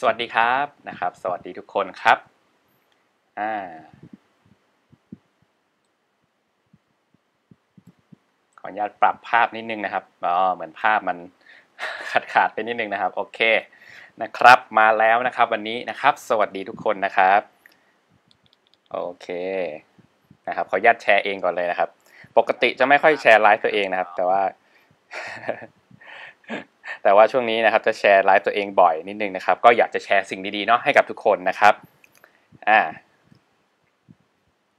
สวัสดีครับนะครับ สวัสดีทุกคนครับอ่าขออนุญาตปรับภาพนิดนึงนะครับอ๋อเหมือนภาพมันขาดขาดไปนิดนึงนะครับโอเค นะครับมาแล้วนะครับวันนี้นะครับสวัสดีทุกคนนะครับโอเคนะครับขออนุญาตแชร์เองก่อนเลยนะครับ ปกติจะไม่ค่อยแชร์ไลฟ์ตัวเองนะครับ แต่ว่าแต่ว่าช่วงนี้นะครับจะแชร์ไลฟ์ตัวเองบ่อยนิดนึงนะครับก็อยากจะแชร์สิ่งดีๆเนาะให้กับทุกคนนะครับอ่า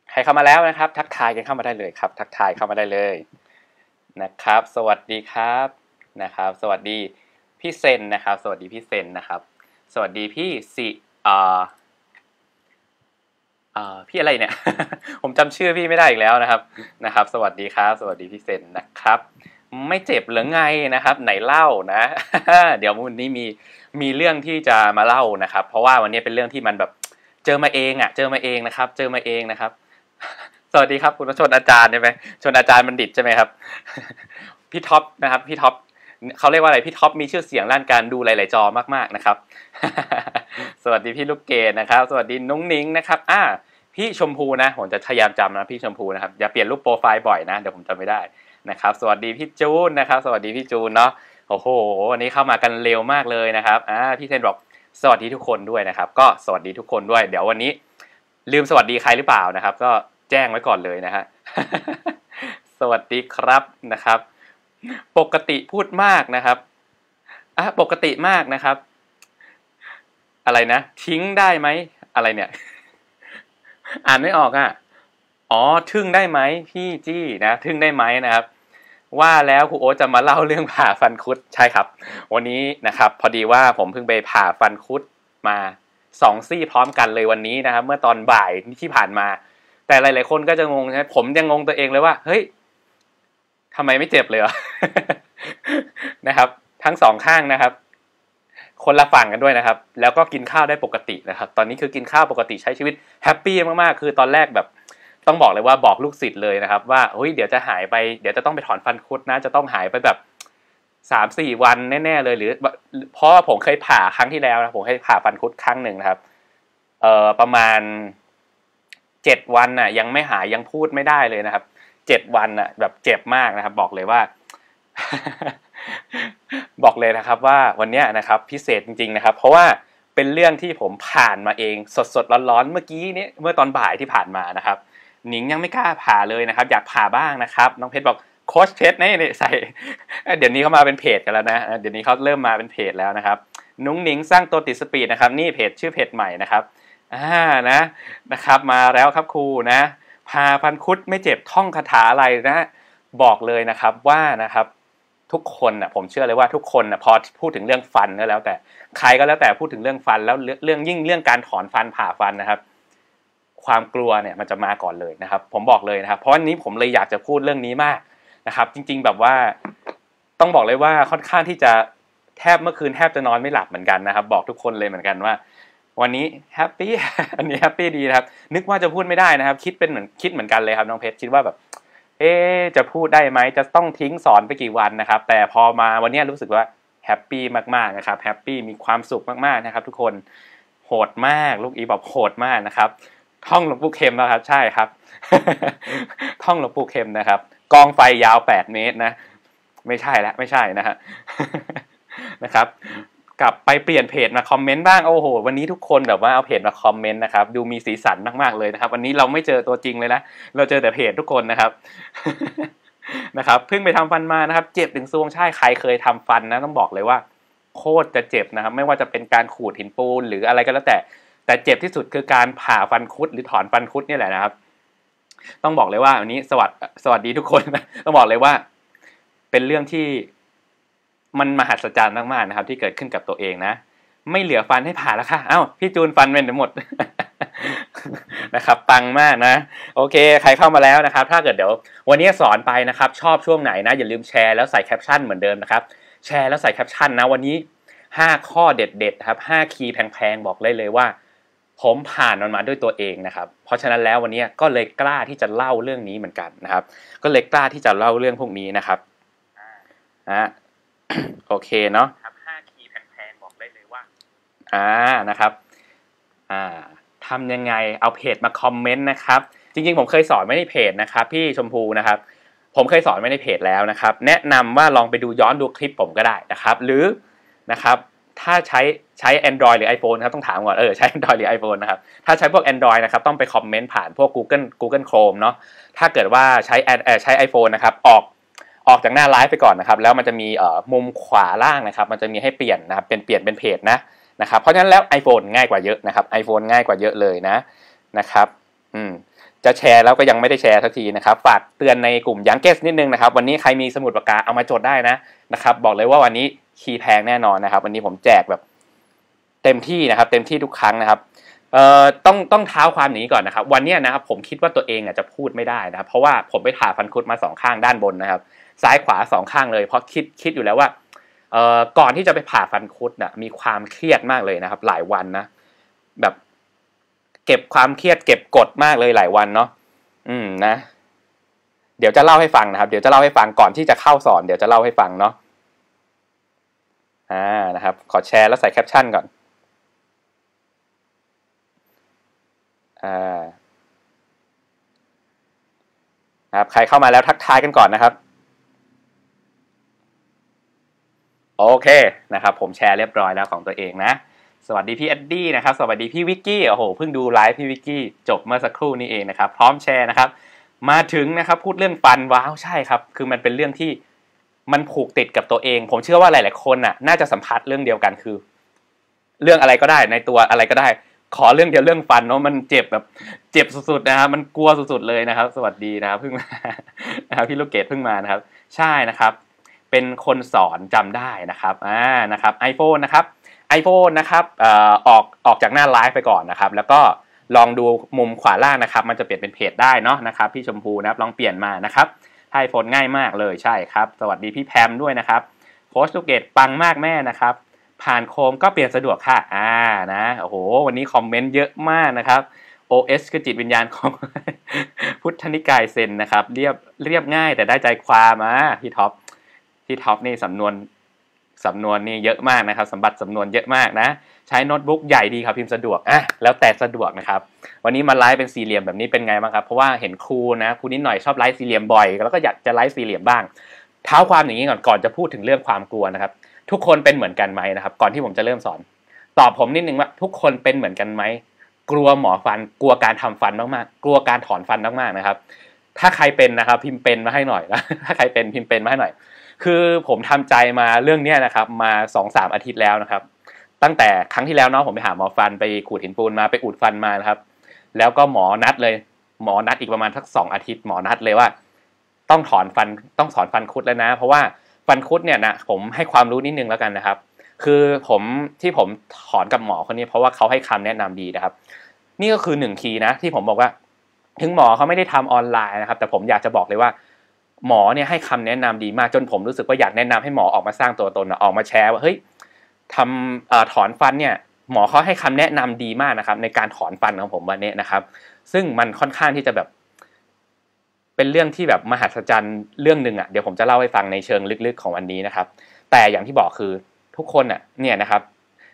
ใครเข้ามาแล้วนะครับทักทายกันเข้ามาได้เลยครับ ทักทายเข้ามาได้เลย นะครับ สวัสดีครับนะครับ สวัสดีพี่เซนนะครับ สวัสดีพี่เซนนะครับ สวัสดีพี่สิอ่าพี่อะไรเนี่ย ผมจำชื่อพี่ไม่ได้อีกแล้วนะครับนะครับ สวัสดีครับ สวัสดีพี่เซนนะครับไม่เจ็บหรือไงนะครับ ไหนเล่านะเดี๋ยววันนี้มีมีเรื่องที่จะมาเล่านะครับ เพราะว่าวันนี้เป็นเรื่องที่มันแบบเจอมาเองอ่ะ เจอมาเองนะครับ เจอมาเองนะครับ สวัสดีครับคุณชนอาจารย์ใช่ไหมชนอาจารย์บัณฑิตใช่ไหมครับพี่ท็อปนะครับพี่ท็อปเขาเรียกว่าอะไรพี่ท็อปมีชื่อเสียงด้านการดูหลาย ๆ จอมากๆนะครับ สวัสดีพี่ลูกเกดนะครับ สวัสดีนุ้งนิ้งนะครับ อ่า พี่ชมพูนะ ผมจะพยายามจำนะพี่ชมพูนะครับอย่าเปลี่ยนรูปโปรไฟล์บ่อยนะเดี๋ยวผมจำไม่ได้นะครับ สวัสดีพี่จูนนะครับสวัสดีพี่จูนเนาะโอ้โหวันนี้เข้ามากันเร็วมากเลยนะครับอ่าพี่เซนบอก สวัสดีทุกคนด้วยนะครับ ก็สวัสดีทุกคนด้วย เดี๋ยววันนี้ ลืมสวัสดีใครหรือเปล่านะครับ ก็แจ้งไว้ก่อนเลยนะฮะสวัสดีครับนะครับ ปกติพูดมากนะครับอ่ะปกติมากนะครับ อะไรนะทิ้งได้ไหมอะไรเนี่ย อ่านไม่ออกอ่ะอ๋อทึ่งได้ไหมพี่จี้นะทึ่งได้ไหมนะครับ ว่าแล้วครูโอจะมาเล่าเรื่องผ่าฟันคุดใช่ครับ วันนี้นะครับ พอดีว่าผมเพิ่งไปผ่าฟันคุดมาสองซี่พร้อมกันเลยวันนี้นะครับ เมื่อตอนบ่ายที่ผ่านมา แต่หลายๆคนก็จะงงใช่ผมยังงงตัวเองเลยว่า เฮ้ยทำไมไม่เจ็บเลยนะครับ ทั้งสองข้างนะครับ คนละฝั่งกันด้วยนะครับ แล้วก็กินข้าวได้ปกตินะครับ ตอนนี้คือกินข้าวปกติใช้ชีวิตแฮปปี้มากๆ คือตอนแรกแบบต้องบอกเลยว่าบอกลูกศิษย์เลยนะครับว่าเฮ้ยเดี๋ยวจะหายไปเดี๋ยวจะต้องไปถอนฟันคุดนะจะต้องหายไปแบบสามสี่วันแน่ๆเลย หรือ เพราะผมเคยผ่าครั้งที่แล้วนะผมเคยผ่าฟันคุดครั้งหนึ่งนะครับ เอ่อประมาณเจ็ดวันน่ะ ยังไม่หายยังพูดไม่ได้เลยนะครับเจ็ดวันน่ะ แบบเจ็บมากนะครับ บอกเลยว่า บอกเลยนะครับ ว่าวันนี้นะครับ พิเศษจริงๆนะครับ เพราะว่าเป็นเรื่องที่ผมผ่านมาเอง สดๆร้อนๆเมื่อกี้นี้เมื่อ ตอนบ่ายที่ผ่านมานะครับหนิงยังไม่กล้าผ่าเลยนะครับ อยากผ่าบ้างนะครับ น้องเพชรบอกโค้ชเพชรนี่ใส่เดี๋ยวนี้เขามาเป็นเพจกันแล้วนะเดี๋ยวนี้เขาเริ่มมาเป็นเพจแล้วนะครับนุ้งหนิงสร้างตัวติดสปีดนะครับนี่เพจชื่อเพจใหม่นะครับอ่านะนะครับ มาแล้วครับครูนะพาพันคุดไม่เจ็บท่องคาถาอะไรนะบอกเลยนะครับว่านะครับ ทุกคนนะผมเชื่อเลยว่าทุกคนนะพอพูดถึงเรื่องฟันก็แล้วแต่ใครก็แล้วแต่พูดถึงเรื่องฟันแล้วเรื่องยิ่งเรื่องการถอนฟันผ่าฟันนะครับความกลัวเนี่ย มันจะมาก่อนเลยนะครับ ผมบอกเลยนะครับเพราะวันนี้ผมเลยอยากจะพูดเรื่องนี้มากนะครับ จริง ๆ แบบว่าต้องบอกเลยว่าค่อนข้างที่จะแทบเมื่อคืนแทบจะนอนไม่หลับเหมือนกันนะครับ บอกทุกคนเลยเหมือนกันว่าวันนี้แฮปปี้อันนี้แฮปปี้ดีนะครับ นึกว่าจะพูดไม่ได้นะครับ คิดเป็นเหมือนคิดเหมือนกันเลยครับ น้องเพชรคิดว่าแบบ เอ๊จะพูดได้ไหมจะต้องทิ้งสอนไปกี่วันนะครับ แต่พอมาวันนี้รู้สึกว่าแฮปปี้มากๆนะครับแฮปปี้มีความสุขมากๆนะครับ ทุกคนโหดมากลูกอีบอกโหดมากนะครับท่องหลวงปู่เข็มแล้วครับ ใช่ครับท่องหลวงปู่เข็มนะครับกองไฟยาวแปดเมตรนะ ไม่ใช่แล้วไม่ใช่นะฮะนะครับ กลับไปเปลี่ยนเพจมาคอมเมนต์บ้างโอ้โห วันนี้ทุกคนแบบว่าเอาเพจมาคอมเมนต์นะครับดูมีสีสันมาก ๆเลยนะครับ วันนี้เราไม่เจอตัวจริงเลยนะเราเจอแต่เพจทุกคนนะครับนะครับเพิ่งไปทำฟันมานะครับ เจ็บถึงซวงใช่ใครเคยทำฟันนะต้องบอกเลยว่า โคตรจะเจ็บนะครับ ไม่ว่าจะเป็นการขูดหินปูนหรืออะไรก็แล้วแต่แต่เจ็บที่สุดคือการผ่าฟันคุดหรือถอนฟันคุดนี่แหละนะครับต้องบอกเลยว่าวันนี้สวัสดสวัสดีทุกคนนะต้องบอกเลยว่า เป็นเรื่องที่มันมหัศจรรย์มากๆนะครับ ที่เกิดขึ้นกับตัวเองนะ ไม่เหลือฟันให้ผ่าแล้วค่ะเอ้าพี่จูนฟันเป็นหมดนะครับ ปังมากนะโอเค ใครเข้ามาแล้วนะครับ ถ้าเกิดเดี๋ยว วันนี้สอนไปนะครับ ชอบช่วงไหนนะอย่าลืมแชร์แล้วใส่แคปชั่นเหมือนเดิมนะครับ แชร์แล้วใส่แคปชั่น นะ วันนี้5ข้อเด็ดๆครับ5คีย์แพงๆบอกเลยเลยว่าผมผ่านมันมาด้วยตัวเองนะครับ เพราะฉะนั้นแล้ววันนี้ ก็เลยกล้าที่จะเล่าเรื่องนี้เหมือนกันนะครับ ก็เลยกล้าที่จะเล่าเรื่องพวกนี้นะครับนะโอเคเนาะครับห้าคีย์แพนบอกได้เลยว่าอ่านะครับ อ่าทำยังไงเอาเพจมาคอมเมนต์นะครับ จริงๆ ผมเคยสอนไว้ในเพจนะครับ พี่ชมพูนะครับ ผมเคยสอนไว้ในเพจแล้วนะครับ แนะนำว่าลองไปดูย้อนดูคลิปผมก็ได้นะครับ หรือนะครับถ้าใช้ใช้ Android หรือ iPhone ครับต้องถามก่อนเออใช้ Android หรือ iPhone นะครับ ถ้าใช้พวก Android นะครับต้องไปคอมเมนต์ผ่านพวก Google Google Chrome เนาะถ้าเกิดว่าใช้แอใช้ iPhone นะครับออกออกจากหน้าไลฟ์ไปก่อนนะครับ แล้วมันจะมีเอ่อมุมขวาล่างนะครับ มันจะมีให้เปลี่ยนนะครับเป็นเปลี่ยนเป็นเพจนะนะครับเพราะฉะนั้นแล้ว iPhone ง่ายกว่าเยอะนะครับ iPhone ง่ายกว่าเยอะเลยนะนะครับอืมจะแชร์แล้วก็ยังไม่ได้แชร์สักทีนะครับ ฝากเตือนในกลุ่มยังเกสนิดนึงนะครับวันนี้ใครมีสมุดปากกาเอามาจดได้นะนะครับบอกเลยว่าวันนี้คีย์แพงแน่นอนนะครับวันนี้ผมแจกแบบ เต็มที่นะครับ เต็มที่ทุกครั้งนะครับเอ่อต้องต้องเท้าความนี้ก่อนนะครับ วันนี้นะครับ ผมคิดว่าตัวเองอาจจะพูดไม่ได้นะครับเพราะว่าผมไปถ่าฟันคุดมาสองข้างด้านบนนะครับ ซ้ายขวาสองข้างเลยเพราะคิดคิดอยู่แล้วว่า เอ่อก่อนที่จะไปผ่าฟันคุดนะ่ะ มีความเครียดมากเลยนะครับ หลายวันนะแบบ เก็บความเครียด เก็บกดมากเลยหลายวันเนาะอืมนะ เดี๋ยวจะเล่าให้ฟังนะครับ เดี๋ยวจะเล่าให้ฟังก่อนที่จะเข้าสอน เดี๋ยวจะเล่าให้ฟังเนาะอ่านะครับขอแชร์แล้วใส่แคปชั่นก่อนอ่าครับใครเข้ามาแล้วทักทายกันก่อนนะครับโอเคนะครับผมแชร์เรียบร้อยแล้วของตัวเองนะสวัสดีพี่เอ็ดดี้นะครับสวัสดีพี่วิกกี้โอ้โหเพิ่งดูไลฟ์พี่วิกกี้ จบเมื่อสักครู่นี้เองนะครับ พร้อมแชร์นะครับ มาถึงนะครับพูดเรื่องฟัน ว้าว ใช่ครับ คือมันเป็นเรื่องที่มันผูกติดกับตัวเอง ผมเชื่อว่าหลายๆคนน่ะ น่าจะสัมผัสเรื่องเดียวกันคือ เรื่องอะไรก็ได้ ในตัวอะไรก็ได้ ขอเรื่องเดียวเรื่องฟันเนาะ มันเจ็บแบบ เจ็บสุดๆนะครับ มันกลัวสุดๆเลยนะครับ สวัสดีนะครับเพิ่งมานะครับพี่ลูกเกดเพิ่งมานะครับ ใช่นะครับ เป็นคนสอนจำได้นะครับ อ่า นะครับ iPhone นะครับ iPhone นะครับออกออกจากหน้าไลฟ์ไปก่อนนะครับ แล้วก็ลองดูมุมขวาล่างนะครับ มันจะเปลี่ยนเป็นเพจได้เนาะนะครับ พี่ชมพูนะครับ ลองเปลี่ยนมานะครับไทยผนง่ายมากเลยใช่ครับ สวัสดีพี่แพมด้วยนะครับโค้ชลูกเกดปังมากแม่นะครับ ผ่านโคมก็เปลี่ยนสะดวกค่ะอ่านะโอ้โห วันนี้คอมเมนต์เยอะมากนะครับโอเอสคือจิตวิญญาณของพุทธนิกายเซนนะครับเรียบเรียบง่ายแต่ได้ใจความอ่ะพี่ท็อปพี่ท็อปนี่สำนวนสำนวนนี่เยอะมากนะครับสมบัติสำนวนเยอะมากนะ ใช้โน้ตบุ๊กใหญ่ดีครับพิมพ์สะดวกอ่ะแล้วแต่สะดวกนะครับ วันนี้มาไลฟ์เป็นสี่เหลี่ยมแบบนี้เป็นไงบ้างครับเพราะว่าเห็นครูนะครูนิดหน่อยชอบไลฟ์สี่เหลี่ยมบ่อยแล้วก็อยากจะไลฟ์สี่เหลี่ยมบ้างเท้าความอย่างนี้ก่อนก่อนจะพูดถึงเรื่องความกลัวนะครับ ทุกคนเป็นเหมือนกันไหมนะครับ ก่อนที่ผมจะเริ่มสอนตอบผมนิดนึงว่า ทุกคนเป็นเหมือนกันไหมกลัวหมอฟันกลัวการทำฟันมากๆกลัวการถอนฟันมากๆนะครับ ถ้าใครเป็นนะครับ พิมพ์เป็นมาให้หน่อยนะถ้าใครเป็นพิมพ์เป็นมาให้หน่อยคือผมทำใจมาเรื่องนี้นะครับ มาสองสามอาทิตย์แล้วนะครับ ตั้งแต่ครั้งที่แล้วเนาะผมไปหาหมอฟันไปขูดหินปูนมาไปอุดฟันมานะครับแล้วก็หมอนัดเลย หมอนัดอีกประมาณสักสองอาทิตย์ หมอนัดเลยว่า ต้องถอนฟันต้องถอนฟันคุดแล้วนะ เพราะว่าฟันคุดเนี่ยนะผมให้ความรู้นิดนึงแล้วกันนะครับ คือผมที่ผมถอนกับหมอคนนี้ เพราะว่าเขาให้คำแนะนำดีนะครับ นี่ก็คือหนึ่งคีย์นะ ที่ผมบอกว่าถึงหมอเขาไม่ได้ทำออนไลน์นะครับ แต่ผมอยากจะบอกเลยว่าหมอเนี่ยให้คำแนะนำดีมาก จนผมรู้สึกว่าอยากแนะนำให้หมอออกมาสร้างตัวตนออกมาแชร์ว่าเฮ้ยทำถอนฟันเนี่ย หมอเขาให้คำแนะนำดีมากนะครับ ในการถอนฟันของผมวันนี้นะครับ ซึ่งมันค่อนข้างที่จะแบบ เป็นเรื่องที่แบบมหัศจรรย์เรื่องหนึ่งอ่ะเดี๋ยวผมจะเล่าให้ฟังในเชิงลึกๆของวันนี้นะครับ แต่อย่างที่บอกคือทุกคนอ่ะ เนี่ยนะครับ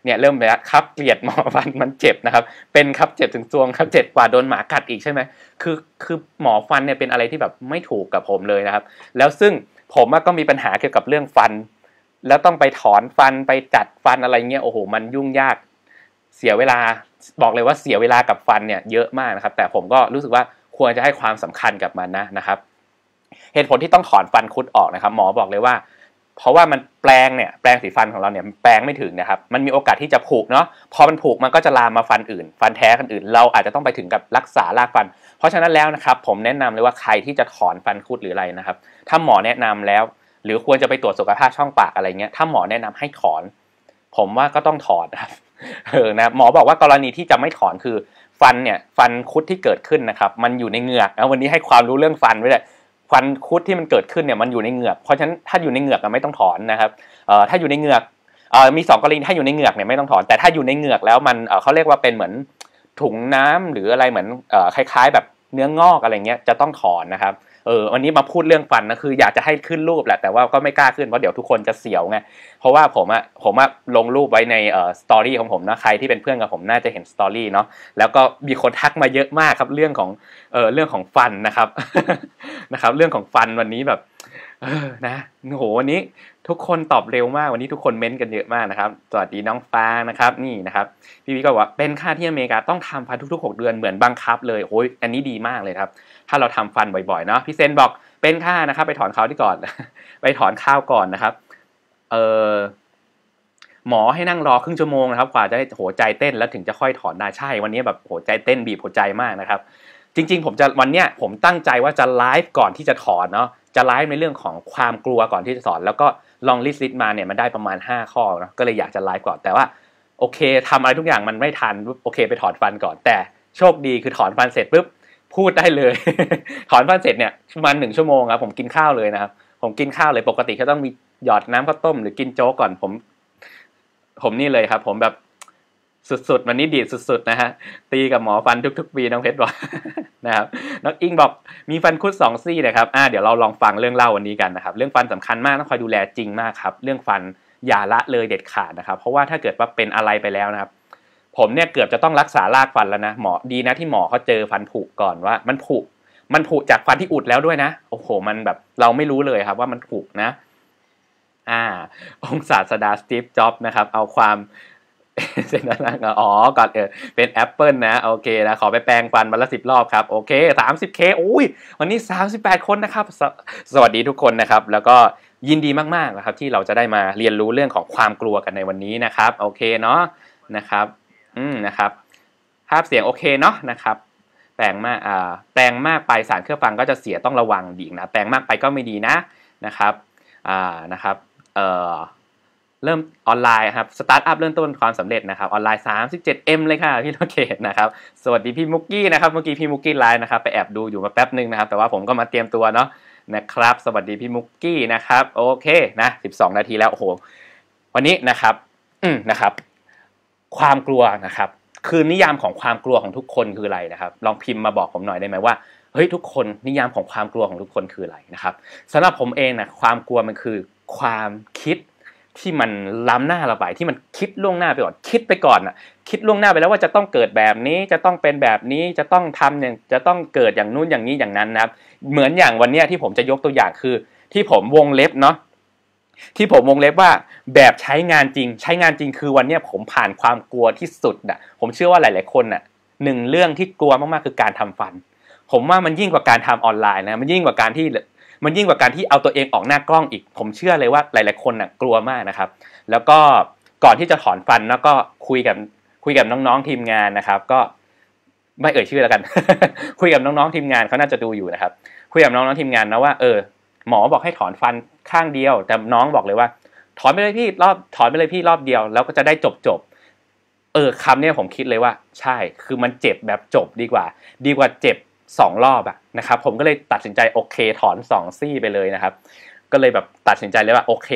เนี่ยเริ่มไปแล้วครับเกลียดหมอฟันมันเจ็บนะครับ เป็นครับเจ็บถึงซวงครับ เจ็บกว่าโดนหมากัดอีกใช่ไหมคือคือหมอฟันเนี่ยเป็นอะไรที่แบบไม่ถูกกับผมเลยนะครับ แล้วซึ่งผมก็มีปัญหาเกี่ยวกับเรื่องฟัน แล้วต้องไปถอนฟันไปจัดฟันอะไรเงี้ยโอ้โหมันยุ่งยาก เสียเวลาบอกเลยว่าเสียเวลากับฟันเนี่ยเยอะมากนะครับ แต่ผมก็รู้สึกว่าควรจะให้ความสำคัญกับมันนะนะครับ เหตุผลที่ต้องถอนฟันคุดออกนะครับ หมอบอกเลยว่าเพราะว่ามันแปลงเนี่ยแปลงสีฟันของเราเนี่ยแปลงไม่ถึงนะครับ มันมีโอกาสที่จะผุเนาะพอมันผุมันก็จะลามมาฟันอื่น ฟันแท้กันอื่น เราอาจจะต้องไปถึงกับรักษารากฟัน เพราะฉะนั้นแล้วนะครับ ผมแนะนำเลยว่าใครที่จะถอนฟันคุดหรืออะไรนะครับ ถ้าหมอแนะนำแล้วหรือควรจะไปตรวจสุขภาพช่องปากอะไรเงี้ยถ้าหมอแนะนำให้ถอน ผมว่าก็ต้องถอนนะครับเออนะหมอบอกว่ากรณีที่จะไม่ถอนคือ ฟันเนี่ยฟันคุดที่เกิดขึ้นนะครับ มันอยู่ในเหงือกนะวันนี้ให้ความรู้เรื่องฟันไว้เลยันคุดที่มันเกิดขึ้นเนี่ยมันอยู่ในเหงือกเพราะฉะนั้นถ้าอยู่ในเหงือกไม่ต้องถอนนะครับถ้าอยู่ในเหงือกมีสองกรณีถ้าอยู่ในเหงือกเนี่ยไม่ต้องถอนแต่ถ้าอยู่ในเหงือกแล้วมันเขาเรียกว่าเป็นเหมือนถุงน้ำหรืออะไรเหมือนคล้ายๆแบบเนื้องอกอะไรเงี้ยจะต้องถอนนะครับเออวันนี้มาพูดเรื่องฟันนะ คืออยากจะให้ขึ้นรูปแหละ แต่ว่าก็ไม่กล้าขึ้นเพราะเดี๋ยวทุกคนจะเสียวไง เพราะว่าผมอะผมอะลงรูปไว้ในเอ่อสตอรี่ของผมนะใครที่เป็นเพื่อนกับผมน่าจะเห็นสตอรี่เนาะแล้วก็มีคนทักมาเยอะมากครับเรื่องของเออเรื่องของฟันนะครับ นะครับ เรื่องของฟันวันนี้แบบเออนะโหวันนี้ ทุกคนตอบเร็วมาก วันนี้ทุกคนเม้นกันเยอะมากนะครับ สวัสดีน้องฟ้านะครับ นี่นะครับ พี่วิก็บอกว่าเป็นค่าที่อเมริกา ต้องทำฟันทุกๆ6เดือนเหมือนบังคับ เลยโอ้ยอันนี้ดีมากเลยครับ ถ้าเราทำฟันบ่อยๆเนาะพี่เซนบอกเป็นค่านะครับไปถอนเขาที่ก่อนไปถอนข้าวก่อนนะครับ เออหมอให้นั่งรอครึ่งชั่วโมงนะครับ กว่าจะได้หัวใจเต้นแล้วถึงจะค่อยถอนได้ใช่ วันนี้แบบหัวใจเต้นบีบหัวใจมากนะครับจริงๆ ผมจะวันเนี้ยผมตั้งใจว่าจะไลฟ์ก่อนที่จะถอนเนาะจะไลฟ์ในเรื่องของความกลัวก่อนที่จะสอน แล้วก็ลองลิสต์มาเนี่ยมันได้ประมาณ5ข้อเนาะก็เลยอยากจะไลฟ์ก่อนแต่ว่า โอเค ทำอะไรทุกอย่างมันไม่ทันโอเคไป ถอนฟันก่อนแต่โชคดีคือถอนฟันเสร็จปุ๊บพูดได้เลย ถอนฟันเสร็จเนี่ยประมาณหนึ่งชั่วโมงครับผมกินข้าวเลยนะครับผมกินข้าวเลยปกติเขาต้องมีหยอดน้ำข้าวต้มหรือกินโจ๊กก่อนผม ผมนี่เลยครับ ผมแบบสุดๆ วันนี้ดีดสุดๆ นะฮะ ตีกับหมอฟันทุกๆ ปีน้องเพชรบอกนะครับน้องอิงบอก มีฟันคุดสองซี่นะครับ อ่าเดี๋ยวเราลองฟังเรื่องเล่าวันนี้กันนะครับเรื่องฟันสำคัญมากต้องคอยดูแลจริงมากครับ เรื่องฟันอย่าละเลยเด็ดขาดนะครับ เพราะว่าถ้าเกิดว่าเป็นอะไรไปแล้วนะครับ ผมเนี่ยเกือบจะต้องรักษารากฟันแล้วนะหมอดีนะที่หมอเขาเจอฟันผุก่อนว่า มันผุมันผุจากฟันที่อุดแล้วด้วยนะ โอ้โหมันแบบเราไม่รู้เลยครับ ว่ามันผุนะ อ่า องศาสดาสตีฟจ็อบนะครับ เอาความเซนานลงอ๋อ ก่อนเออ เป็นแอปเปิลนะ โอเคนะ ขอไปแปลงฟันวันละสิบรอบครับ โอเค 30K อุ้ย วันนี้ 38 คนนะครับสสวัสดีทุกคนนะครับ แล้วก็ยินดีมากๆนะครับ ที่เราจะได้มาเรียนรู้เรื่องของความกลัวกันในวันนี้นะครับ โอเคเนาะ นะครับ อืมนะครับ ภาพเสียงโอเคเนาะ นะครับ แปลงมาก อ่าแปลงมากไปสารเครื่องฟังก็จะเสียต้องระวังดีนะ แปลงมากไปก็ไม่ดีนะ นะครับ อ่า นะครับ เออเริ่มออนไลน์ครับ สตาร์ทอัพเริ่มต้นความสำเร็จนะครับ ออนไลน์ 37M เลยค่ะพี่โลเกตนะครับ สวัสดีพี่มุกกี้นะครับเมื่อกี้พี่มุกกี้ไลน์นะครับไปแอบดูอยู่มาแป๊บนึงนะครับ แต่ว่าผมก็มาเตรียมตัวเนาะนะครับ สวัสดีพี่มุกกี้นะครับ โอเคนะ 12 นาทีแล้วโอ้โหวันนี้นะครับนะครับความกลัวนะครับคือนิยามของความกลัวของทุกคนคืออะไรนะครับลองพิมพ์มาบอกผมหน่อยได้ไหมว่าเฮ้ยทุกคนนิยามของความกลัวของทุกคนคืออะไรนะครับสำหรับผมเองนะความกลัวมันคือความคิดที่มันล้ำหน้าเราไปที่มันคิดล่วงหน้าไปก่อนคิดไปก่อนอ่ะ คิดล่วงหน้าไปแล้วว่าจะต้องเกิดแบบนี้จะต้องเป็นแบบนี้จะต้องทำอย่างจะต้องเกิดอย่างนู้นอย่างนี้อย่างนั้นนะครับ เหมือนอย่างวันนี้ที่ผมจะยกตัวอย่างคือ ที่ผมวงเล็บเนาะที่ผมวงเล็บว่าแบบใช้งานจริง ใช้งานจริงคือวันนี้ผมผ่านความกลัวที่สุดอ่ะ ผมเชื่อว่าหลาย ๆคนอ่ะหนึ่งเรื่องที่กลัวมากๆคือการทำฟัน ผมว่ามันยิ่งกว่าการทำออนไลน์นะ มันยิ่งกว่าการที่มันยิ่งกว่าการที่เอาตัวเองออกหน้ากล้องอีก ผมเชื่อเลยว่าหลายๆคนนะกลัวมากนะครับ แล้วก็ก่อนที่จะถอนฟันแล้วก็คุยกับคุยกับน้องๆทีมงานนะครับ ก็ไม่เอ่ยชื่อแล้วกันคุยกับน้องๆทีมงานเขาน่าจะดูอยู่นะครับ คุยกับน้องๆทีมงานนะว่าเออหมอบอกให้ถอนฟันข้างเดียว แต่น้องบอกเลยว่า ถอนไปเลยพี่ รอบถอนไปเลยพี่ รอบเดียวแล้วก็จะได้จบจบเออคำเนี้ยผมคิดเลยว่า ใช่ คือมันเจ็บแบบจบดีกว่า ดีกว่าเจ็บ2 รอบอะนะครับ ผมก็เลยตัดสินใจโอเคถอน2ซี่ ไปเลยนะครับ ก็เลยแบบตัดสินใจเลยว่าโอเค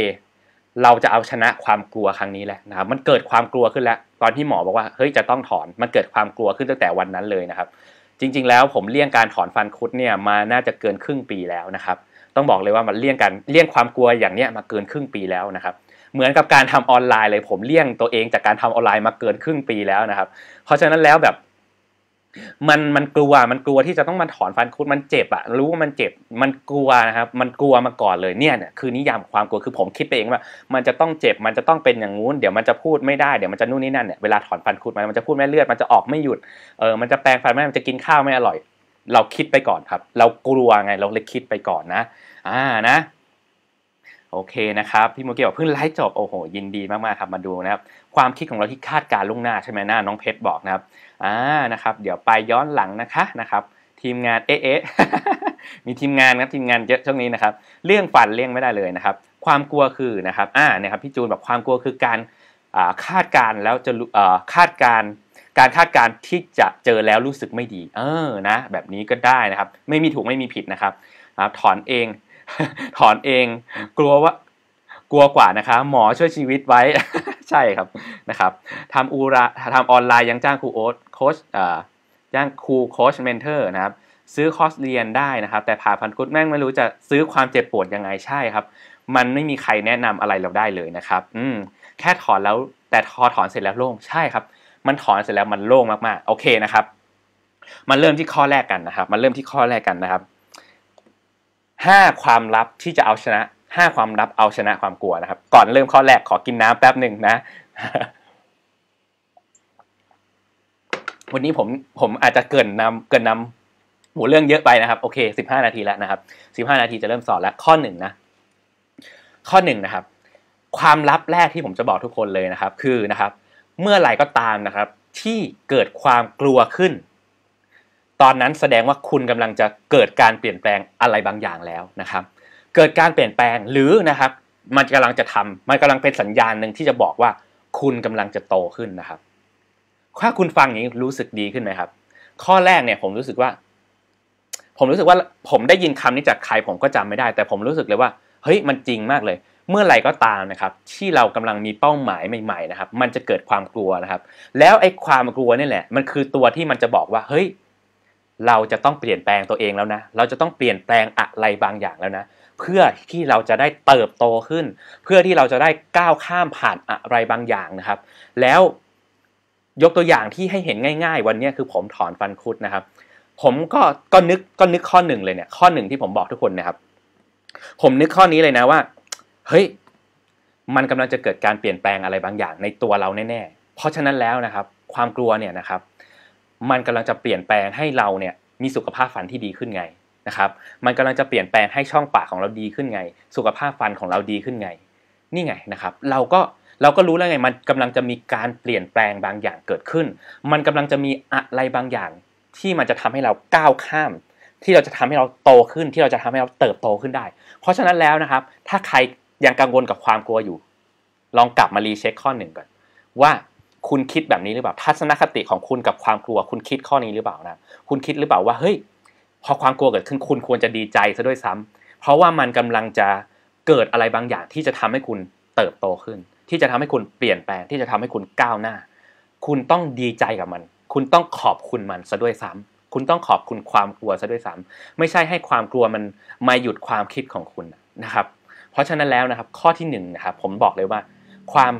เราจะเอาชนะความกลัวครั้งนี้แหละนะครับมันเกิดความกลัวขึ้นแล้วตอนที่หมอบอกว่าเฮ้ยจะต้องถอนมันเกิดความกลัวขึ้นตั้งแต่วันนั้นเลยนะครับ จริงๆแล้วผมเลี่ยงการถอนฟันคุดเนี่ยมาน่าจะเกินครึ่งปีแล้วนะครับ ต้องบอกเลยว่ามันเลี่ยงการเลี่ยงความกลัวอย่างเนี้ยมาเกินครึ่งปีแล้วนะครับ เหมือนกับการทำออนไลน์เลย ผมเลี่ยงตัวเองจากการทำออนไลน์มาเกินครึ่งปีแล้วนะครับ เพราะฉะนั้นแล้วแบบมันมันกลัวมันกลัวที่จะต้องมาถอนฟันคุดมันเจ็บอะรู้ว่ามันเจ็บ มันกลัวนะครับ มันกลัวมาก่อนเลยเนี่ยเนี่ย คือนิยามความกลัวคือผมคิดไปเองว่า มันจะต้องเจ็บมันจะต้องเป็นอย่างงู้นเดี๋ยวมันจะพูดไม่ได้เดี๋ยวมันจะนู่นนี่นั่นเนี่ยเวลาถอนฟันคุดมันจะพูดไม่เลือดมันจะออกไม่หยุดเออมันจะแปลงฟันไม่มันจะกินข้าวไม่อร่อย เราคิดไปก่อนครับ เรากลัวไง เราเลยคิดไปก่อนนะอ่านะ โอเคนะครับพี่โมเกีบอกเพิ่งไลฟ์จบโอ้โห ยินดีมากๆครับมาดูนะครับความคิดของเราที่คาดการล่วงหน้าใช่ไหมหน้า น้องเพชรบอกนะครับ อ่านะครับ เดี๋ยวไปย้อนหลังนะคะนะครับ ทีมงานเอ๊ะมีทีมงานนะทีมงานเยอะช่วงนี้นะครับ เรื่องฝันเลี่ยงไม่ได้เลยนะครับ ความกลัวคือนะครับ อ่าเนี่ยครับพี่จูนแบบความกลัวคือการคาดการแล้วจะคาดการ การคาดการที่จะเจอแล้วรู้สึกไม่ดี เออ นะ แบบนี้ก็ได้นะครับ ไม่มีถูกไม่มีผิดนะครับครับถอนเอง ถอนเอง กลัวว่ากลัวกว่านะคะหมอช่วยชีวิตไว้ใช่ครับนะครับทำอูระทำออนไลน์ยังจ้างครูโอ๊ตโค้ชอ่จ้างครูโค้ชเมนเทอร์นะครับ ซื้อคอร์สเรียนได้นะครับ แต่ผ่าพันกุดแม่งไม่รู้จะซื้อความเจ็บปวดยังไงใช่ครับ มันไม่มีใครแนะนำอะไรเราได้เลยนะครับ อืมแค่ถอนแล้วแต่พอถอนเสร็จแล้วโล่งใช่ครับ มันถอนเสร็จแล้วมันโล่งมากๆโอเคนะครับ มันเริ่มที่ข้อแรกกันนะครับ มันเริ่มที่ข้อแรกกันนะครับห้าความลับที่จะเอาชนะ5ความลับเอาชนะความกลัวนะครับ ก่อนเริ่มข้อแรกขอกินน้ำแป๊บหนึ่งนะ วันนี้ผมผมอาจจะเกินนำเกินนำหัวเรื่องเยอะไปนะครับ โอเค15 นาทีแล้วนะครับ15นาทีจะเริ่มสอนแล้วข้อหนึ่งนะ ข้อหนึ่งนะครับ ความลับแรกที่ผมจะบอกทุกคนเลยนะครับ คือนะครับ เมื่อไรก็ตามนะครับ ที่เกิดความกลัวขึ้น ตอนนั้นแสดงว่าคุณกำลังจะเกิดการเปลี่ยนแปลงอะไรบางอย่างแล้วนะครับเกิดการเปลี่ยนแปลงหรือนะครับ มันกำลังจะทำมันกำลังเป็นสัญญาณหนึ่งที่จะบอกว่าคุณกำลังจะโตขึ้นนะครับถ้าคุณฟังอย่างนี้รู้สึกดีขึ้นไหมครับ ข้อแรกเนี่ย ผมรู้สึกว่า ผมรู้สึกว่าผมได้ยินคำนี้จากใครผมก็จำไม่ได้ แต่ผมรู้สึกเลยว่า เฮ้ยมันจริงมากเลย เมื่อไหร่ก็ตามนะครับ ที่เรากำลังมีเป้าหมายใหม่ๆนะครับ มันจะเกิดความกลัวนะครับ แล้วไอ้ความกลัวนี่แหละ มันคือตัวที่มันจะบอกว่า เฮ้ยเราจะต้องเปลี่ยนแปลงตัวเองแล้วนะเราจะต้องเปลี่ยนแปลงอะไรบางอย่างแล้วนะเพื่อที่เราจะได้เติบโตขึ้น เพื่อที่เราจะได้ก้าวข้ามผ่านอะไรบางอย่างนะครับ แล้วยกตัวอย่างที่ให้เห็นง่ายๆ วันนี้คือผมถอนฟันคุดนะครับ ผมก็ก็นึกก็นึกข้อหนึ่งเลยเนี่ย ข้อหนึ่งที่ผมบอกทุกคนนะครับ ผมนึกข้อนี้เลยนะว่า เฮ้ยมันกำลังจะเกิดการเปลี่ยนแปลงอะไรบางอย่างในตัวเราแน่ ๆ เพราะฉะนั้นแล้วนะครับ ความกลัวเนี่ยนะครับ มันกำลังจะเปลี่ยนแปลงให้เราเนี่ย มีสุขภาพฝันที่ดีขึ้นไงะครับมันกำลังจะเปลี่ยนแปลงให้ช่องปากของเราดีขึ้นไง สุขภาพฟันของเราดีขึ้นไง นี่ไงนะครับ เราก็เราก็รู้แล้วไง มันกำลังจะมีการเปลี่ยนแปลงบางอย่างเกิดขึ้น มันกำลังจะมีอะไรบางอย่าง ที่มันจะทำให้เราก้าวข้าม ที่เราจะทำให้เราโตขึ้น ที่เราจะทำให้เราเติบโตขึ้นได้ เพราะฉะนั้นแล้วนะครับ ถ้าใครยังกังวลกับความกลัวอยู่ ลองกลับมารีเช็คข้อหนึ่งก่อนว่าคุณคิดแบบนี้หรือเปล่าทัศนคติของคุณกับความกลัวคุณคิดข้อนี้หรือเปล่านะคุณคิดหรือเปล่าว่าเฮ้ยพอความกลัวเกิดขึ้นคุณควรจะดีใจซะด้วยซ้ำ เพราะว่ามันกำลังจะเกิดอะไรบางอย่างที่จะทำให้คุณเติบโตขึ้น ที่จะทำให้คุณเปลี่ยนแปลง ที่จะทำให้คุณก้าวหน้า คุณต้องดีใจกับมัน คุณต้องขอบคุณมันซะด้วยซ้ำ คุณต้องขอบคุณความกลัวซะด้วยซ้ำไม่ใช่ให้ความกลัวมันมาหยุดความคิดของคุณนะครับ เพราะฉะนั้นแล้วนะครับ ข้อที่1นนะครับผมบอกเลยว่า ความ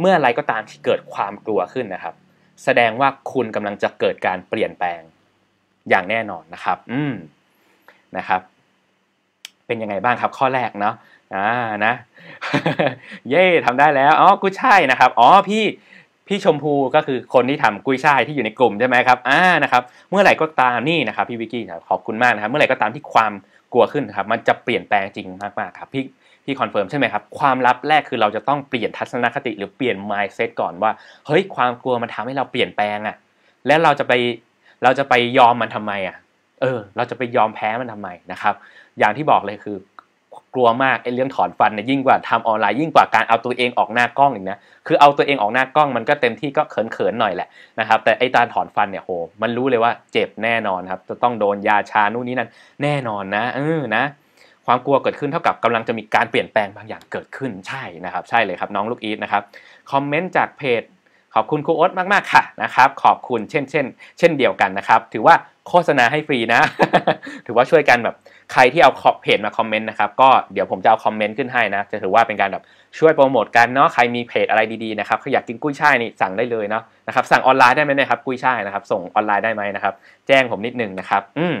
เมื่ออะไรก็ตามที่เกิดความกลัวขึ้นนะครับ แสดงว่าคุณกำลังจะเกิดการเปลี่ยนแปลงอย่างแน่นอนนะครับ อืมนะครับ เป็นยังไงบ้างครับ ข้อแรกเนาะ อ่านะ เย่ทำได้แล้ว อ๋อกุ้ยช่ายนะครับ อ๋อ พี่ พี่ชมพูก็คือคนที่ทำกุ้ยช่ายที่อยู่ในกลุ่มใช่ไหมครับ อ่านะครับ เมื่อไหร่ก็ตามนี่นะครับ พี่วิกกี้ขอบคุณมากนะครับ เมื่อไหร่ก็ตามที่ความกลัวขึ้นครับ มันจะเปลี่ยนแปลงจริงมากๆครับ พี่ พี่คอนเฟิร์มใช่ไหมครับ ความลับแรกคือเราจะต้อง เปลี่ยนทัศนคติ หรือเปลี่ยนมายเซตก่อนว่า เฮ้ย ความกลัวมันทำให้เราเปลี่ยนแปลงอะแล้วเราจะไปเราจะไปยอมมันทำไมอ่ะ เออ เราจะไปยอมแพ้มันทำไมนะครับ อย่างที่บอกเลยคือกลัวมากไอ้เรื่องถอนฟันเนี่ยยิ่งกว่าทำออนไลน์ยิ่งกว่าการเอาตัวเองออกหน้ากล้องอีกนะคือเอาตัวเองออกหน้ากล้องมันก็เต็มที่ก็เขินๆหน่อยแหละนะครับ แต่ไอ้การถอนฟันเนี่ยโห มันรู้เลยว่าเจ็บแน่นอนครับจะต้องโดนยาชานู่นนี่นั่นแน่นอนนะ เออนะ ความกลัวเกิดขึ้นเท่ากับกำลังจะมีการเปลี่ยนแปลงบางอย่างเกิดขึ้นใช่นะครับ ใช่เลยครับน้องลูกอีทนะครับคอมเมนต์จากเพจขอบคุณครูโอ๊ตมากๆค่ะนะครับ ขอบคุณเช่นเช่นเช่นเดียวกันนะครับ ถือว่าโฆษณาให้ฟรีนะถือว่าช่วยกันแบบใครที่เอาเพจมาคอมเมนต์นะครับ ก็เดี๋ยวผมจะเอาคอมเมนต์ขึ้นให้นะจะถือว่าเป็นการแบบช่วยโปรโมทกันเนาะใครมีเพจอะไรดีๆนะครับอยากกินกุ้ยช่ายนี่สั่งได้เลยเนาะนะครับสั่งออนไลน์ได้ไหมนะครับกุ้ยช่ายนะครับ ส่งออนไลน์ได้ไหมนะครับแจ้งผมนิดนึงนะครับ อืม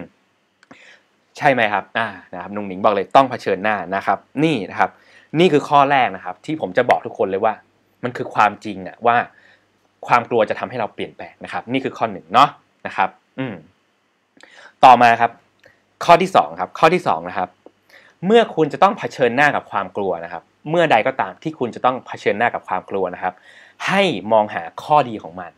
ใช่ไหมครับอ่านะครับนุ่งหนิงบอกเลยต้องเผชิญหน้านะครับ นี่นะครับ นี่คือข้อแรกนะครับ ที่ผมจะบอกทุกคนเลยว่า มันคือความจริงอะว่าความกลัวจะทำให้เราเปลี่ยนแปลงนะครับนี่คือข้อหนึ่งเนาะนะครับ อืมต่อมาครับ ข้อที่2ครับ ข้อที่2นะครับ เมื่อคุณจะต้องเผชิญหน้ากับความกลัวนะครับ เมื่อใดก็ตามที่คุณจะต้องเผชิญหน้ากับความกลัวนะครับ ให้มองหาข้อดีของมัน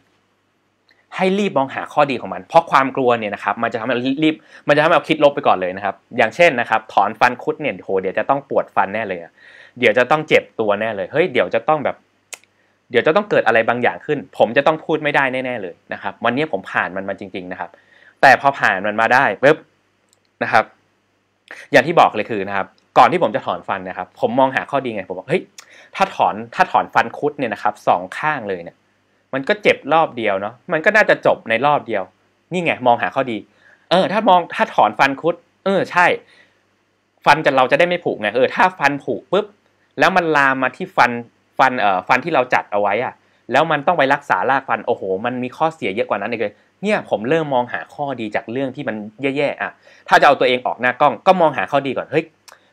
ให้รีบมองหาข้อดีของมัน เพราะความกลัวเนี่ยนะครับ มันจะทำให้เรารีบ มันจะทำให้เราคิดลบไปก่อนเลยนะครับ อย่างเช่น นะครับ ถอนฟันคุดเนี่ยโหเดี๋ยวจะต้องปวดฟันแน่เลยเดี๋ยวจะต้องเจ็บตัวแน่เลยเฮ้ยเดี๋ยวจะต้องแบบเดี๋ยวจะต้องเกิดอะไรบางอย่างขึ้น ผมจะต้องพูดไม่ได้แน่ๆเลยนะครับ วันนี้ผมผ่านมันมาจริงๆนะครับ แต่พอผ่านมันมาได้เว็บนะครับ อย่างที่บอกเลยคือนะครับ ก่อนที่ผมจะถอนฟันนะครับ ผมมองหาข้อดีไง ผมบอกเฮ้ย ถ้าถอน ถ้าถอนฟันคุดเนี่ยนะครับสองข้างเลยเนี่ย มันก็เจ็บรอบเดียวเนาะ มันก็น่าจะจบในรอบเดียว นี่ไง มองหาข้อดี เออ ถ้ามอง ถ้าถอนฟันคุด เออ ใช่ ฟันจะเราจะได้ไม่ผุไง เออถ้า ฟันผุปุ๊บ แล้วมันลามมาที่ฟันฟันเอ่อฟันที่เราจัดเอาไว้อะแล้วมันต้องไปรักษารากฟันโอ้โหมันมีข้อเสียเยอะกว่านั้นเลยเนี่ยผมเริ่มมองหาข้อดีจากเรื่องที่มันแย่ๆอ่ะ ถ้าจะเอาตัวเองออกหน้ากล้องก็มองหาข้อดีก่อนเฮ้ย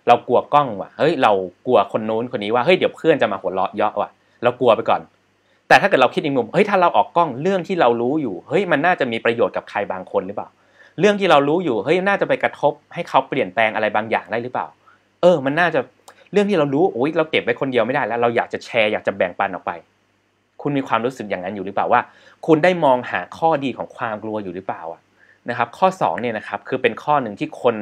เรากลัวกล้องว่ะเฮ้ยเรากลัวคนโน้นคนนี้ว่าเฮ้ย เดี๋ยวเพื่อนจะมาหัวเราะเยาะว่ะ เรากลัวไปก่อนแต่ถ้าเกิดเราคิดอีกมุมเฮ้ยถ้าเราออกกล้องเรื่องที่เรารู้อยู่ เฮ้ยมันน่าจะมีประโยชน์กับใครบางคนหรือเปล่า เรื่องที่เรารู้อยู่เฮ้ยน่าจะไปกระทบ ให้เขาเปลี่ยนแปลงอะไรบางอย่างได้หรือเปล่า เออมันน่าจะเรื่องที่เรารู้โอ้ยเราเก็บไว้คนเดียวไม่ได้แล้วเราอยากจะแชร์อยากจะแบ่งปันออกไป คุณมีความรู้สึกอย่างนั้นอยู่หรือเปล่าว่า คุณได้มองหาข้อดีของความกลัวอยู่หรือเปล่าอ่ะนะครับ ข้อ2เนี่ยนะครับคือเป็นข้อหนึ่งที่คน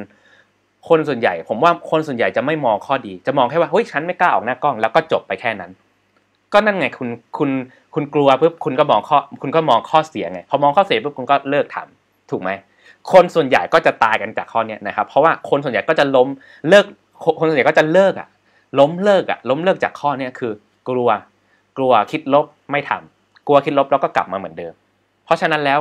คนส่วนใหญ่ ผมว่าคนส่วนใหญ่จะไม่มองข้อดี จะมองแค่ว่าเฮ้ยฉันไม่กล้าออกหน้ากล้องแล้วก็จบไปแค่นั้น ก็นั่นไงคุณคุณคุณกลัวปุ๊บคุณก็มองข้อคุณก็มองข้อเสียไงพอมองข้อเสียปุ๊บคุณก็เลิกทำ ถูกไหมคนส่วนใหญ่ก็จะตายกันจากข้อนี้นะครับ เพราะว่าคนส่วนใหญ่ก็จะล้มเลิกคนส่วนใหญ่ก็จะเลิกอ่ะล้มเลิกอะล้มเลิกจากข้อเนี้ยคือ กลัว กลัวคิดลบไม่ทำ กลัวคิดลบแล้วก็กลับมาเหมือนเดิม เพราะฉะนั้นแล้ว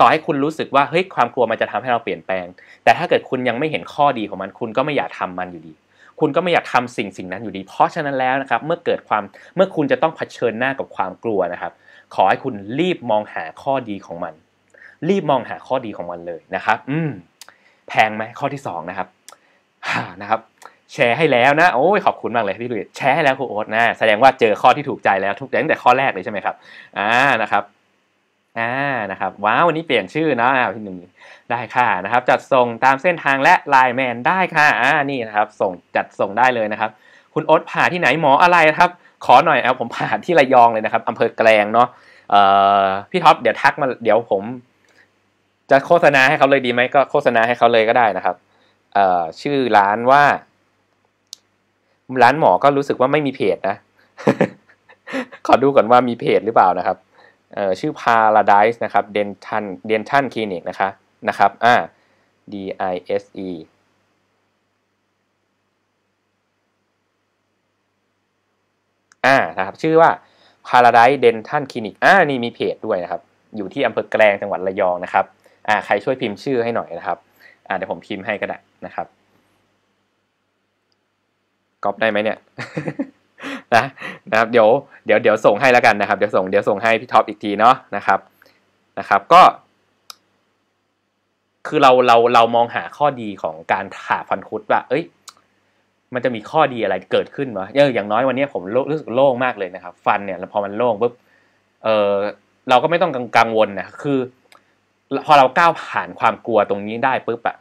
ต่อให้คุณรู้สึกว่า เฮ้ย ความกลัวมันจะทำให้เราเปลี่ยนแปลง แต่ถ้าเกิดคุณยังไม่เห็นข้อดีของมัน คุณก็ไม่อยากทำมันอยู่ดี คุณก็ไม่อยากทำสิ่งสิ่งนั้นอยู่ดี เพราะฉะนั้นแล้วนะครับ เมื่อเกิดความเมื่อคุณจะต้องเผชิญหน้ากับความกลัวนะครับ ขอให้คุณรีบมองหาข้อดีของมัน รีบมองหาข้อดีของมันเลยนะครับ อืมแพงไหมข้อที่2นะครับนะครับแชร์ให้แล้วนะโอ้ยขอบคุณมากเลยพี่ลุยแชร์ให้แล้วครูโอ๊ตนะแสดงว่าเจอข้อที่ถูกใจแล้วทุกตั้งแต่ข้อแรกเลยใช่ไหมครับ อ่านะครับ อ่านะครับ ว้าววันนี้เปลี่ยนชื่อนะพี่หนึ่งได้ค่ะนะครับ จัดส่งตามเส้นทางและไลน์แมนได้ค่ะ อ่านี่นะครับ ส่งจัดส่งได้เลยนะครับ คุณโอ๊ตผ่าที่ไหนหมออะไรครับ ขอหน่อยเอาผมผ่าที่ระยองเลยนะครับอำเภอแกลงเนาะเอ่อพี่ท็อปเดี๋ยวทักมา เดี๋ยวผม จะโฆษณาให้เขาเลยดีไหมก็โฆษณาให้เขาเลยก็ได้นะครับ เอ่อชื่อร้านว่าร้านหมอก็รู้สึกว่าไม่มีเพจนะ ขอดูก่อนว่ามีเพจหรือเปล่านะครับ เออ่ชื่อ Paradise นะครับ Dental Dental Clinic นะคะ นะครับ อ่า D I S E อ่า นะครับ ชื่อว่า Paradise Dental Clinic อ่า นี่มีเพจด้วยนะครับ อยู่ที่อำเภอแกลงจังหวัดระยองนะครับ อ่า ใครช่วยพิมพ์ชื่อให้หน่อยนะครับ อ่าเดี๋ยวผมพิมพ์ให้ก็ได้นะครับ๊อปได้ไหมเนี่ยนะนะครับเดี๋ยวเดี๋ยวเดี๋ยวส่งให้แล้วกันนะครับ เดี๋ยวส่งเดี๋ยวส่งให้พี่ท็อปอีกทีเนาะนะครับ นะครับ ก็ คือเราเราเรามองหาข้อดีของการ่าฟันคุดว่า เอ้ย มันจะมีข้อดีอะไรเกิดขึ้นมาเอออย่างน้อยวันนี้ผมรู้สึกโล่งมากเลยนะครับ ฟันเนี่ยพอมันโล่งปุ๊บเออเราก็ไม่ต้องกังวลนะคือ พอเราก้าวผ่านความกลัวตรงนี้ได้ปุ๊บอะ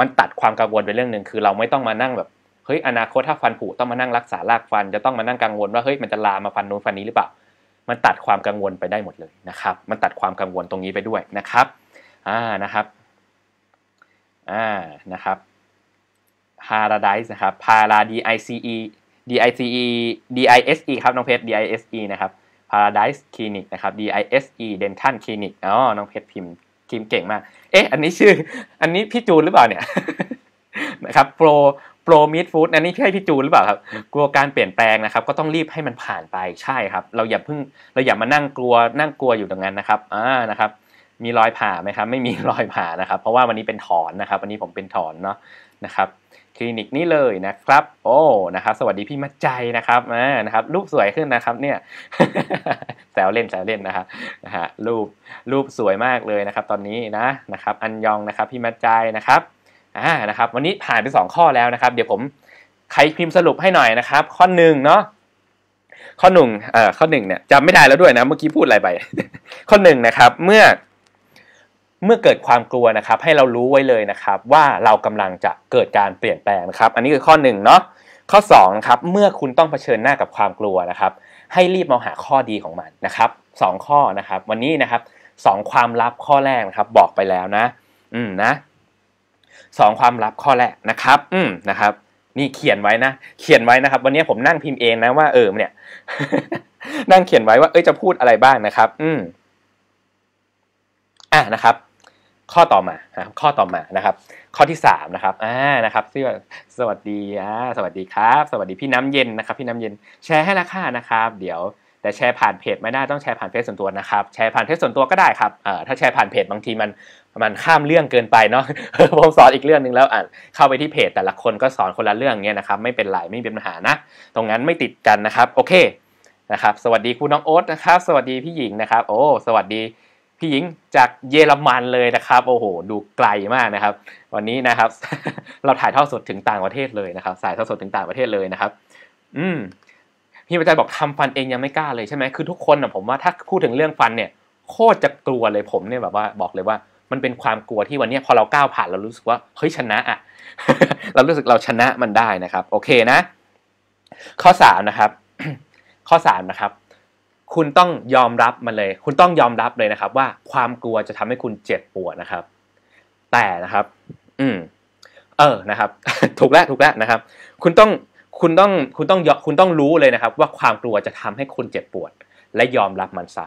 มันตัดความกังวลไปเรื่องหนึ่งคือเราไม่ต้องมานั่งแบบเฮ้ย อนาคตถ้าฟันผุต้องมานั่งรักษารากฟัน จะต้องมานั่งกังวลว่าเฮ้ยมันจะลามมาฟันนู้นฟันนี้หรือเปล่า มันตัดความกังวลไปได้หมดเลยนะครับ มันตัดความกังวลตรงนี้ไปด้วยนะครับ อ่านะครับ อ่านะครับ paradise นะครับ para dice dice dise ครับน้องเพชร dise นะครับ paradise clinic นะครับ dise dental clinic อ๋อน้องเพชรพิมพ์พิมพ์เก่งมาก เอ๊ะอันนี้ชื่อ อันนี้พี่จูนหรือเปล่าเนี่ยนะครับ pro โปรมิดฟู้ดอันนี้ใช่พี่จูนหรือเปล่าครับกลัวการเปลี่ยนแปลงนะครับ ก็ต้องรีบให้มันผ่านไปใช่ครับ เราอย่าเพิ่งเราอย่ามานั่งกลัวนั่งกลัวอยู่ตรงนั้นนะครับอ่านะครับ มีรอยผ่าไหมครับไม่มีรอยผ่านะครับ เพราะว่าวันนี้เป็นถอนนะครับ วันนี้ผมเป็นถอนเนาะนะครับ คลินิกนี้เลยนะครับ โอ้นะครับสวัสดีพี่มัจใจนะครับอ่านะครับ รูปสวยขึ้นนะครับเนี่ยแซวเล่นแซวเล่นนะครับนะฮะรูปรูปสวยมากเลยนะครับ ตอนนี้นะนะครับ อันยองนะครับพี่มัจใจนะครับอ่านะครับวันนี้ผ่านไป2ข้อแล้วนะครับ เดี๋ยวผมใครพิมพ์สรุปให้หน่อยนะครับ ข้อหนึ่งเนาะข้อหนึ่งเอ่อข้อหนึ่งเนี่ยจำไม่ได้แล้วด้วยนะเมื่อกี้พูดอะไรไปข้อหนึ่งนะครับ เมื่อ เมื่อเกิดความกลัวนะครับ ให้เรารู้ไว้เลยนะครับ ว่าเรากำลังจะเกิดการเปลี่ยนแปลงนะครับ อันนี้คือข้อหนึ่งเนาะข้อ2นะครับ เมื่อคุณต้องเผชิญหน้ากับความกลัวนะครับ ให้รีบมาหาข้อดีของมันนะครับ2ข้อนะครับ วันนี้นะครับ2ความลับข้อแรกนะครับ บอกไปแล้วนะอืมนะสองความลับข้อแรกนะครับ อืมนะครับ นี่เขียนไว้นะ เขียนไว้นะครับ วันนี้ผมนั่งพิมพ์เองนะว่าเออเนี่ย นั่งเขียนไว้ว่าเอ้ยจะพูดอะไรบ้างนะครับ อืม อ่ะนะครับ ข้อต่อมาครับ ข้อต่อมา นะครับ ข้อที่สามนะครับ อ่า นะครับที่ว่าสวัสดี อ่าสวัสดีครับ สวัสดีพี่น้ำเย็นนะครับ พี่น้ำเย็น แชร์ให้ละค่านะครับ เดี๋ยวแต่แชร์ผ่านเพจไม่ได้ต้องแชร์ผ่านเพจส่วนตัวนะครับแชร์ผ่านเพจส่วนตัวก็ได้ ครับถ้าแชร์ผ่านเพจบางทีมันมันข้ามเรื่องเกินไปเนาะผมสอนอีกเรื่องหนึ่งแล้ว อ่านเข้าไปที่เพจแต่ละคนก็สอนคนละเรื่องเนี้ยนะครับ ไม่เป็นไรไม่เป็นปัญหานะตรงนั้นไม่ติดกันนะครับ โอเคนะครับ สวัสดีคุณน้องโอ๊ตนะครับ สวัสดีพี่หญิงนะครับ โอ้สวัสดีพี่หญิงจากเยอรมันเลยนะครับโอ้โห ดูไกลมากนะครับ วันนี้นะครับ เราถ่ายทอดสดถึงต่างประเทศเลยนะครับ สายทอดสดถึงต่างประเทศเลยนะครับ อืมพี่ประจัยบอกทำฟันเองยังไม่กล้าเลยใช่ไหมคือทุกคน่ะผมว่า ถ้าพูดถึงเรื่องฟัน เนี่ยโคตรจะกลัวเลยผมเนี่ยแบบว่าบอกเลยว่า มันเป็นความกลัวที่วันนี้พอเราก้าวผ่านเรารู้สึกว่าเฮ้ยชนะ อ่ะ เรารู้สึกเราชนะมันได้นะครับ โอเคนะข้อสามนะครับ ข้อสามนะครับ คุณต้องยอมรับมันเลย คุณต้องยอมรับเลยนะครับ ว่าความกลัวจะทำให้คุณเจ็บปวดนะครับ แต่นะครับ อืมเออนะครับ ถูกแล้วถูกแล้วนะครับ คุณต้องคุณต้องคุณต้องคุณต้องรู้เลยนะครับ ว่าความกลัวจะทำให้คุณเจ็บปวด และยอมรับมันซะ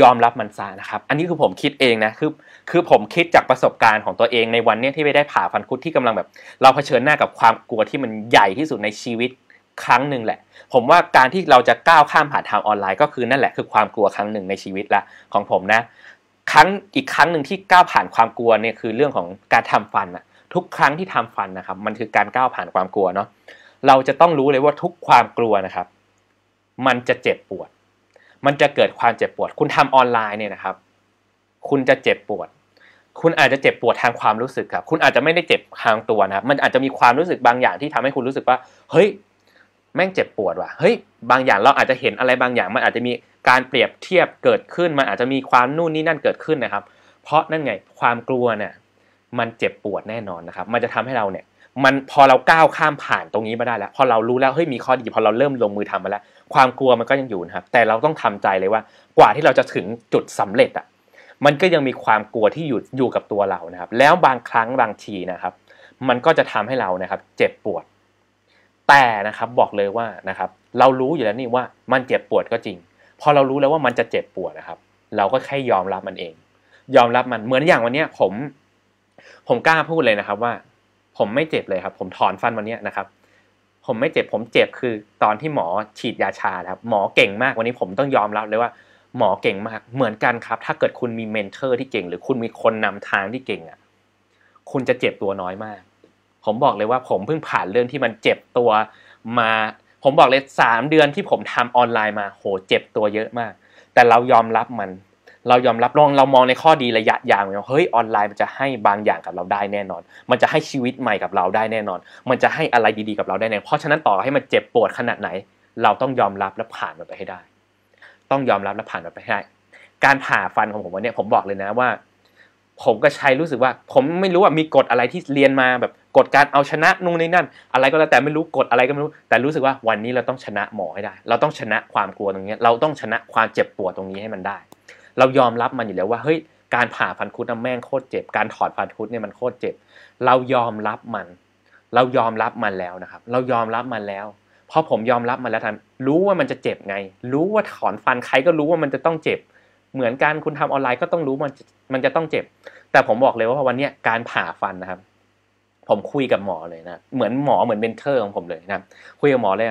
ยอมรับมันซะนะครับ อันนี้คือผมคิดเองนะคือ คือผมคิดจากประสบการณ์ของตัวเองในวันนี้ที่ไปได้ผ่าฟันคุดที่กำลังแบบเราเผชิญหน้ากับความกลัวที่มันใหญ่ที่สุดในชีวิตครั้งหนึ่งแหละ ผมว่าการที่เราจะก้าวข้ามผ่านทางออนไลน์ก็คือนั่นแหละคือความกลัวครั้งหนึ่งในชีวิตละของผมนะ ครั้งอีกครั้งหนึ่งที่ก้าวผ่านความกลัวเนี่ยคือเรื่องของการทำฟันอะทุกครั้งที่ทำฟันนะครับ มันคือการก้าวผ่านความกลัวเนาะเราจะต้องรู้เลยว่าทุกความกลัวนะครับ มันจะเจ็บปวด มันจะเกิดความเจ็บปวด คุณทำออนไลน์เนี่ยนะครับ คุณจะเจ็บปวด คุณอาจจะเจ็บปวดทางความรู้สึกครับ คุณอาจจะไม่ได้เจ็บทางตัวนะมันอาจจะมีความรู้สึกบางอย่างที่ทำให้คุณรู้สึกว่า เฮ้ย แม่งเจ็บปวดว่ะเฮ้ย บางอย่างเราอาจจะเห็นอะไรบางอย่าง มันอาจจะมีการเปรียบเทียบเกิดขึ้น มันอาจจะมีความนู่นนี่นั่นเกิดขึ้นนะครับ เพราะนั่นไงความกลัวเนี่ย มันเจ็บปวดแน่นอนนะครับ มันจะทำให้เราเนี่ยมันพอเราก้าวข้ามผ่านตรงนี้มาได้แล้วพอเรารู้แล้วเฮ้ยมีข้อดี พอเราเริ่มลงมือทำมาแล้วความกลัวมันก็ยังอยู่นะครับ แต่เราต้องทำใจเลยว่ากว่าที่เราจะถึงจุดสำเร็จอ่ะ มันก็ยังมีความกลัวที่อยู่อยู่กับตัวเรานะครับ แล้วบางครั้ง บางทีนะครับ มันก็จะทำให้เรานะครับ เจ็บปวด แต่นะครับ บอกเลยว่านะครับ เรารู้อยู่แล้วนี่ว่า มันเจ็บปวดก็จริง พอเรารู้แล้วว่ามันจะเจ็บปวดนะครับ เราก็แค่ยอมรับมันเอง ยอมรับมันเหมือนอย่างวันนี้ผม ผมกล้าพูดเลยนะครับว่าผมไม่เจ็บเลยครับ ผมถอนฟันวันนี้นะครับ ผมไม่เจ็บ ผมเจ็บคือตอนที่หมอฉีดยาชาครับ หมอเก่งมากวันนี้ผมต้องยอมรับเลยว่าหมอเก่งมาก เหมือนกันครับ ถ้าเกิดคุณมีเมนเทอร์ที่เก่งหรือคุณมีคนนำทางที่เก่งอ่ะ คุณจะเจ็บตัวน้อยมาก ผมบอกเลยว่าผมเพิ่งผ่านเรื่องที่มันเจ็บตัวมา ผมบอกเลยสามเดือนที่ผมทำออนไลน์มาโหเจ็บตัวเยอะมาก แต่เรายอมรับมันเรายอมรับลองเรามองในข้อดีระยะยาวเฮ้ยออนไลน์มันจะให้บางอย่างกับเราได้แน่นอน มันจะให้ชีวิตใหม่กับเราได้แน่นอน มันจะให้อะไรดีๆกับเราได้แน่เพราะฉะนั้นต่อให้มันเจ็บปวดขนาดไหน เราต้องยอมรับและผ่านมันไปให้ได้ ต้องยอมรับและผ่านมันไปให้ได้การผ่าฟันของผมวันนี้ผมบอกเลยนะว่า ผมก็ใช้รู้สึกว่า ผมไม่รู้ว่ามีกฎอะไรที่เรียนมาแบบกฎการเอาชนะนู่นนี่นั่น อะไรก็แล้วแต่ไม่รู้กฎอะไรก็ไม่รู้ แต่รู้สึกว่าวันนี้เราต้องชนะหมอให้ได้ เราต้องชนะความกลัวตรงนี้เราต้องชนะความเจ็บปวดตรงนี้ให้มันได้เรายอมรับมันอยู่แล้วว่าเฮ้ยการผ่าฟันคุดน้ำแม่งโคตรเจ็บการถอดฟันคุดเนี่ยมันโคตรเจ็บ เรายอมรับมัน เรายอมรับมันแล้วนะครับ เรายอมรับมันแล้วเพราะผมยอมรับมันแล้วทันรู้ว่ามันจะเจ็บไง รู้ว่าถอนฟันใครก็รู้ว่ามันจะต้องเจ็บ เหมือนการคุณทำออนไลน์ก็ต้องรู้มันมันจะต้องเจ็บแต่ผมบอกเลยว่าวันนี้การผ่าฟันนะครับ ผมคุยกับหมอเลยนะเหมือนหมอเหมือนเบนเทอร์ของผมเลยนะคุยกับหมอเลย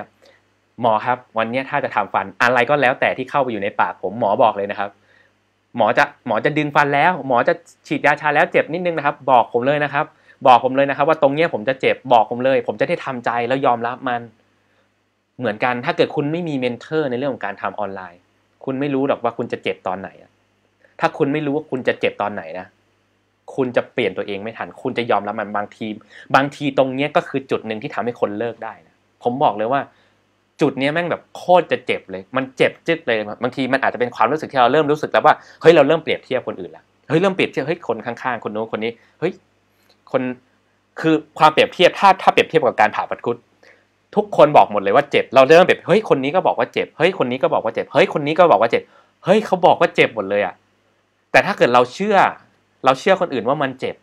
หมอครับ วันนี้ถ้าจะทำฟันอะไรก็แล้ว แต่ที่เข้าไปอยู่ในปากผมหมอบอกเลยนะครับหมอจะหมอจะดึงฟันแล้ว หมอจะฉีดยาชาแล้วเจ็บนิดนึงนะครับ บอกผมเลยนะครับบอกผมเลยนะครับ ว่าตรงเนี้ยผมจะเจ็บบอกผมเลย ผมจะได้ทำใจแล้วยอมรับมัน เหมือนกันถ้าเกิดคุณไม่มีเมนเทอร์ในเรื่องของการทำออนไลน์ คุณไม่รู้หรอกว่าคุณจะเจ็บตอนไหนถ้าคุณไม่รู้ว่าคุณจะเจ็บตอนไหนนะคุณจะเปลี่ยนตัวเองไม่ทันคุณจะยอมรับมันบางที บางทีตรงเนี้ยก็คือจุดหนึ่งที่ทำให้คนเลิกได้นะผมบอกเลยว่าจุดนี้แม่งแบบโคตรจะเจ็บเลย มันเจ็บจึ๊ดเลย บางทีมันอาจจะเป็นความรู้สึกที่เราเริ่มรู้สึกแล้วว่า เฮ้ยเราเริ่มเปรียบเทียบคนอื่นละเฮ้ยเริ่มเปรียบเทียบเฮ้ยคนข้างๆ คนโน้นคนนี้ เฮ้ยคน คือความเปรียบเทียบถ้าถ้าเปรียบเทียบกับการผ่าปัดคุดทุกคนบอกหมดเลยว่าเจ็บ เราเริ่มแบบเฮ้ยคนนี้ก็บอกว่าเจ็บ เฮ้ยคนนี้ก็บอกว่าเจ็บ เฮ้ยคนนี้ก็บอกว่าเจ็บ เฮ้ยเขาบอกว่าเจ็บหมดเลยอ่ะ แต่ถ้าเกิดเราเชื่อเราเชื่อคนอื่นว่ามันเจ็บ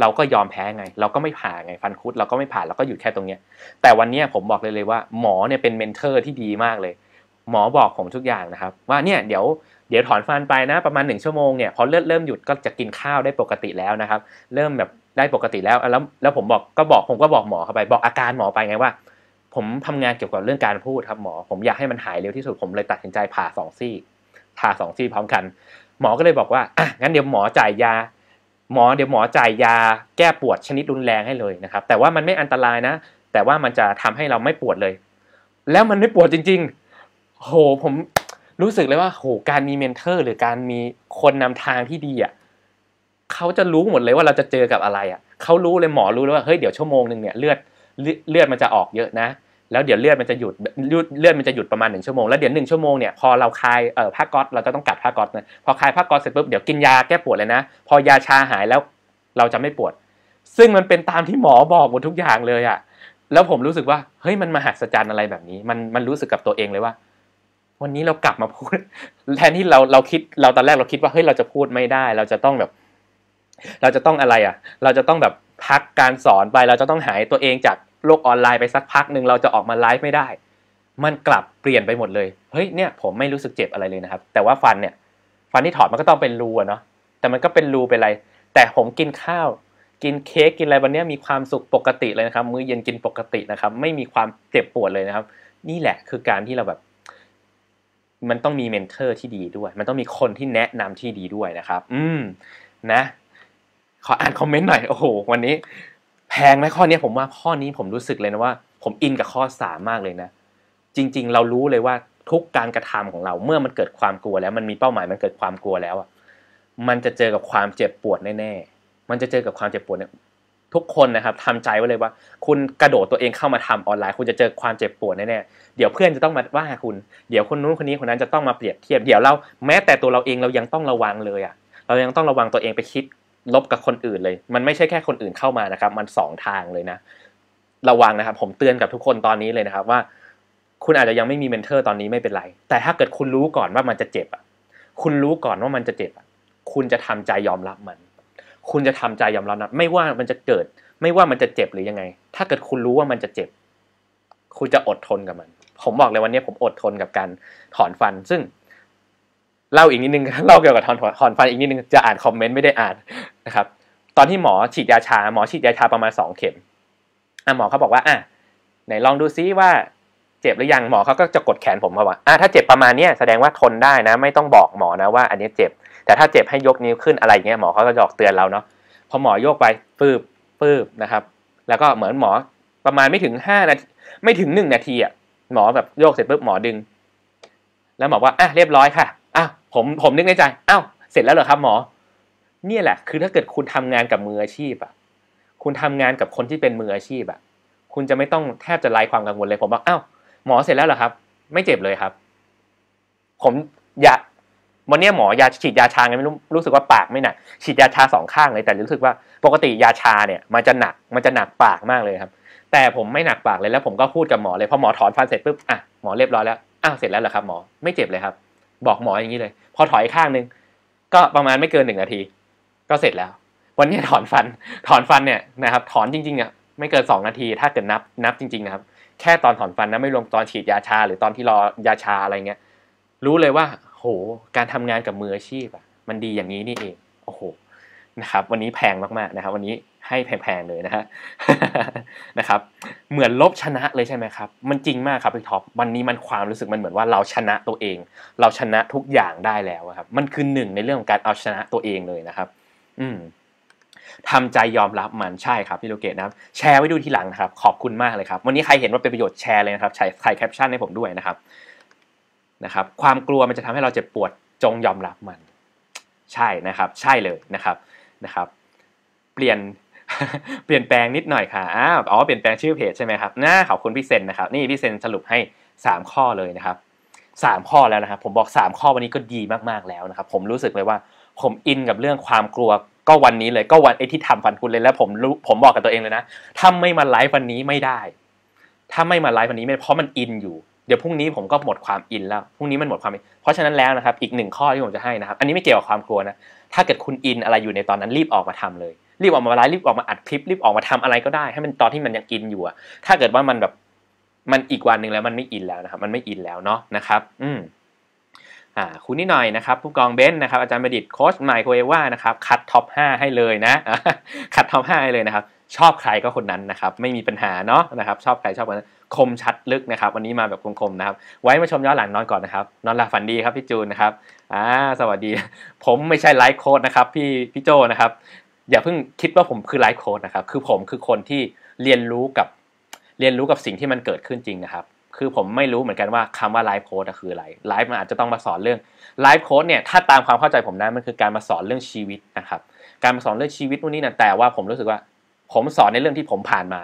เราก็ยอมแพ้ไง เราก็ไม่ผ่าไงฟันคุด เราก็ไม่ผ่าเราก็อยู่แค่ตรงเนี้ย แต่วันนี้ผมบอกเลยเลยว่า หมอเนี่ยเป็นเมนเทอร์ที่ดีมากเลย หมอบอกผมทุกอย่างนะครับ ว่าเนี่ยเดี๋ยวเดี๋ยวถอนฟันไปนะ ประมาณหนึ่งชั่วโมงเนี่ยพอเลือดเริ่มหยุดก็จะกินข้าวได้ปกติแล้วนะครับ เริ่มแบบได้ปกติแล้วแล้วแล้วผมบอกก็บอกผมก็บอกหมอเข้าไป บอกอาการหมอไปไงว่า ผมทำงานเกี่ยวกับเรื่องการพูดครับหมอผมอยากให้มันหายเร็วที่สุดผมเลยตัดสินใจผ่าสองซี่ ผ่าสองซี่พร้อมกัน หมอก็เลยบอกว่าอ่ะงั้นเดี๋ยวหมอจ่ายยาหมอเดี๋ยวหมอจ่ายยาแก้ปวดชนิดรุนแรงให้เลยนะครับ แต่ว่ามันไม่อันตรายนะ แต่ว่ามันจะทำให้เราไม่ปวดเลย แล้วมันไม่ปวดจริง ๆโหผมรู้สึกเลยว่าโหการมีเมนเทอร์ หรือการมีคนนำทางที่ดีอ่ะเขาจะรู้หมดเลยว่าเราจะเจอกับอะไรอ่ะเขารู้เลยหมอรู้เลยว่าเฮ้ยเดี๋ยวชั่วโมงหนึ่งเนี่ยเลือดเลือดมันจะออกเยอะนะแล้วเดี๋ยวเลือดมันจะหยุดเลือดมันจะหยุดประมาณหนึ่งชั่วโมง แล้วเดี๋ยวหนึ่งชั่วโมงเนี่ย พอเราคลายผ้าก๊อตเราจะต้องกัดผ้าก๊อตนะพอคลายผ้าก๊อตเสร็จปุ๊บ เดี๋ยวกินยาแก้ปวดเลยนะ พอยาชาหายแล้วเราจะไม่ปวด ซึ่งมันเป็นตามที่หมอบอกหมดทุกอย่างเลยอะะแล้วผมรู้สึกว่า เฮ้ยมันมหัศจรรย์อะไรแบบนี้ มันมันรู้สึกกับตัวเองเลยว่า วันนี้เรากลับมาพูด แทนที่เราเราคิดเราตอนแรกเราคิดว่าเฮ้ยเราจะพูดไม่ได้ เราจะต้องแบบ เราจะต้องอะไรอ่ะ เราจะต้องแบบพักการสอนไปเราจะต้องหายตัวเองจากโลกออนไลน์ไปสักพักหนึ่งเราจะออกมาไลฟ์ไม่ได้ มันกลับเปลี่ยนไปหมดเลย เฮ้ยเนี่ยผมไม่รู้สึกเจ็บอะไรเลยนะครับ แต่ว่าฟันเนี่ย ฟันที่ถอดมันก็ต้องเป็นรูเนาะ แต่มันก็เป็นรูเป็นอะไร แต่ผมกินข้าว กินเค้ก กินอะไรวันนี้มีความสุขปกติเลยนะครับ มื้อเย็นกินปกตินะครับ ไม่มีความเจ็บปวดเลยนะครับ นี่แหละคือการที่เราแบบ มันต้องมีเมนเทอร์ที่ดีด้วย มันต้องมีคนที่แนะนำที่ดีด้วยนะครับ อืม นะ ขออ่านคอมเมนต์หน่อย โอ้โห วันนี้แพงไหมข้อนี้ผมว่าข้อนี้ผมรู้สึกเลยนะว่า ผมอินกับข้อสามมากเลยนะจริงๆ เรารู้เลยว่าทุกการกระทำของเราเมื่อมันเกิดความกลัวแล้ว มันมีเป้าหมายมันเกิดความกลัวแล้วอ่ะมันจะเจอกับความเจ็บปวดแน่ๆมันจะเจอกับความเจ็บปวดเนี่ยทุกคนนะครับทำใจไว้เลยว่า คุณกระโดดตัวเองเข้ามาทำออนไลน์ คุณจะเจอความเจ็บปวดแน่ๆเดี๋ยวเพื่อนจะต้องมาว่าคุณเดี๋ยวคนนู้นคนนี้คนนั้นจะต้องมาเปรียบเทียบเดี๋ยวเราแม้แต่ตัวเราเองเรายังต้องระวังเลย อ่ะ เรายังต้องระวังตัวเองไปคิดลบกับคนอื่นเลย มันไม่ใช่แค่คนอื่นเข้ามานะครับมันสองทางเลยนะ ระวังนะครับ ผมเตือนกับทุกคนตอนนี้เลยนะครับ ว่าคุณอาจจะยังไม่มีเมนเทอร์ตอนนี้ไม่เป็นไรแต่ถ้าเกิดคุณรู้ก่อนว่ามันจะเจ็บอ่ะ คุณรู้ก่อนว่ามันจะเจ็บอ่ะคุณจะทำใจยอมรับมัน คุณจะทำใจยอมรับนะไม่ว่ามันจะเกิด ไม่ว่ามันจะเจ็บหรือยังไง ถ้าเกิดคุณรู้ว่ามันจะเจ็บคุณจะอดทนกับมัน ผมบอกเลยวันนี้ผมอดทนกับการถอนฟัน ซึ่งเล่าอีกนิดนึงเล่าเกี่ยวกับถอนถอนฟันอีกนิดนึงจะอ่านคอมเมนต์ไม่ได้อ่านนะครับตอนที่หมอฉีดยาชา หมอฉีดยาชาประมาณสองเข็มอ่ะหมอเขาบอกว่า อ่ะไหนลองดูซิว่าเจ็บหรือยังหมอเขาก็จะกดแขนผมมาว่าอ่ะถ้าเจ็บประมาณเนี้ยแสดงว่าทนได้นะ ไม่ต้องบอกหมอนะว่าอันนี้เจ็บแต่ถ้าเจ็บให้ยกนิ้วขึ้นอะไรอย่างเงี้ย หมอเขาก็จะออกเตือนเราเนาะพอหมอยกไปปื๊บปื๊บนะครับ แล้วก็เหมือนหมอประมาณไม่ถึงห้านาทีไม่ถึงหนึ่งนาทีอ่ะหมอแบบโยกเสร็จปุ๊บหมอดึงแล้วหมอว่าอ่ะเรียบร้อยค่ะอ้าวผมผมนึกในใจอ้าวเสร็จแล้วเหรอครับหมอเนี่ยแหละคือถ้าเกิดคุณทำงานกับมืออาชีพอ่ะ คุณทำงานกับคนที่เป็นมืออาชีพอ่ะคุณจะไม่ต้องแทบจะไร้ความกังวลเลยผมบอกอ้าวหมอเสร็จแล้วเหรอครับ ไม่เจ็บเลยครับ ผมยาวันนี้หมอยาฉีดยาชาไงไม่รู้ รู้สึกว่าปากไม่หนักฉีดยาชาสองข้างเลย แต่รู้สึกว่าปกติยาชาเนี่ย มันจะหนักมันจะหนักปากมากเลยครับ แต่ผมไม่หนักปากเลยแล้วผมก็พูดกับหมอเลยพอหมอถอนฟันเสร็จปุ๊บอ่ะหมอเรียบร้อยแล้วอ้าวเสร็จแล้วเหรอครับหมอไม่เจ็บเลยครับ บอกหมออย่างนี้เลยพอถอยข้างนึง ก็ประมาณไม่เกินหนึ่งนาทีก็เสร็จแล้ว วันนี้ถอนฟัน ถอนฟันเนี่ยนะครับ ถอนจริงๆอ่ะไม่เกิน2นาทีถ้าเกิดนับนับจริงๆนะครับ แค่ตอนถอนฟันนะไม่รวมตอนฉีดยาชา หรือตอนที่รอยาชาอะไรเงี้ยรู้เลยว่า โหการทำงานกับมืออาชีพอ่ะ มันดีอย่างนี้นี่เองโอ้โหนะครับ วันนี้แพงมากๆนะครับ วันนี้ให้แพงๆเลยนะฮะนะครับ เหมือนลบชนะเลยใช่ไหมครับ มันจริงมากครับพี่ท็อปวันนี้มันความรู้สึกมันเหมือนว่าเราชนะตัวเอง เราชนะทุกอย่างได้แล้วครับ มันคือหนึ่งในเรื่องของการเอาชนะตัวเองเลยนะครับอืมทำใจยอมรับมันใช่ครับพี่โลเกตนะแชร์ไว้ดูทีหลังนะครับ ขอบคุณมากเลยครับวันนี้ใครเห็นว่าเป็นประโยชน์แชร์เลยนะครับใส่ใส่แคปชั่นให้ผมด้วยนะครับนะครับ ความกลัวมันจะทำให้เราเจ็บปวดจงยอมรับมัน ใช่นะครับ ใช่เลยนะครับนะครับ เปลี่ยน เปลี่ยนแปลงนิดหน่อยค่ะอ้าวอ๋อเปลี่ยนแปลงชื่อเพจใช่ไหมครับน่าขอบคุณพี่เซนนะครับนี่พี่เซนสรุปให้3ข้อเลยนะครับ3ข้อแล้วนะครับ ผมบอก3ข้อวันนี้ก็ดีมากๆแล้วนะครับ ผมรู้สึกเลยว่าผมอินกับเรื่องความกลัวก็วันนี้เลยก็วันไอ้ที่ทำฟันคุณเลยแล้ว ผมรู้ผมบอกกับตัวเองเลยนะถ้าไม่มาไลฟ์วันนี้ไม่ได้ถ้าไม่มาไลฟ์วันนี้ไม่เพราะมันอินอยู่เดี๋ยวพรุ่งนี้ผมก็หมดความอินแล้วพรุ่งนี้มันหมดความอินเพราะฉะนั้นแล้วนะครับอีกหนึ่งข้อที่ผมจะให้นะครับ อันนี้ไม่เกี่ยวกับความกลัวนะ ถ้าเกิดคุณอินอะไรอยู่ในตอนนั้นรีบออกมาทำเลย รีบออกมาไลฟ์รีบออกมาอัดคลิป รีบออกมาทำอะไรก็ได้ ให้มันตอนที่มันยังอินอยู่อะถ้าเกิดว่ามันแบบมันอีกวันหนึ่งแล้วมันไม่อินแล้วนะครับมันไม่อินแล้วเนาะนะครับ อืมคุณนี่หน่อยนะครับ ผู้กองเบนนะครับ อาจารย์ประดิษฐ์โค้ชไมโครเอว่านะครับ คัดท็อป 5 ให้เลยนะคัดท็อป5ให้เลยนะครับชอบใครก็คนนั้นนะครับ ไม่มีปัญหาเนาะนะครับ ชอบใครชอบคนนั้นคมชัดลึกนะครับ วันนี้มาแบบคมๆนะครับ ไว้มาชมย้อนหลังนอนก่อนนะครับนอนหลับฝันดีครับพี่จูนนะครับอ่าสวัสดี ผมไม่ใช่ไลฟ์โค้ดนะครับ พี่พี่โจนะครับ อย่าเพิ่งคิดว่าผมคือไลฟ์โค้ดนะครับคือผมคือคนที่เรียนรู้กับเรียนรู้กับสิ่งที่มันเกิดขึ้นจริงนะครับคือผมไม่รู้เหมือนกันว่าคำว่าไลฟ์โค้ดคืออะไรไลฟ์มันอาจจะต้องมาสอนเรื่องไลฟ์โค้ดเนี่ยถ้าตามความเข้าใจผมนะมันคือการมาสอนเรื่องชีวิตนะครับ การมาสอนเรื่องชีวิตนู่นนี่นะแต่ว่าผมรู้สึกว่าผมสอนในเรื่องที่ผมผ่านมา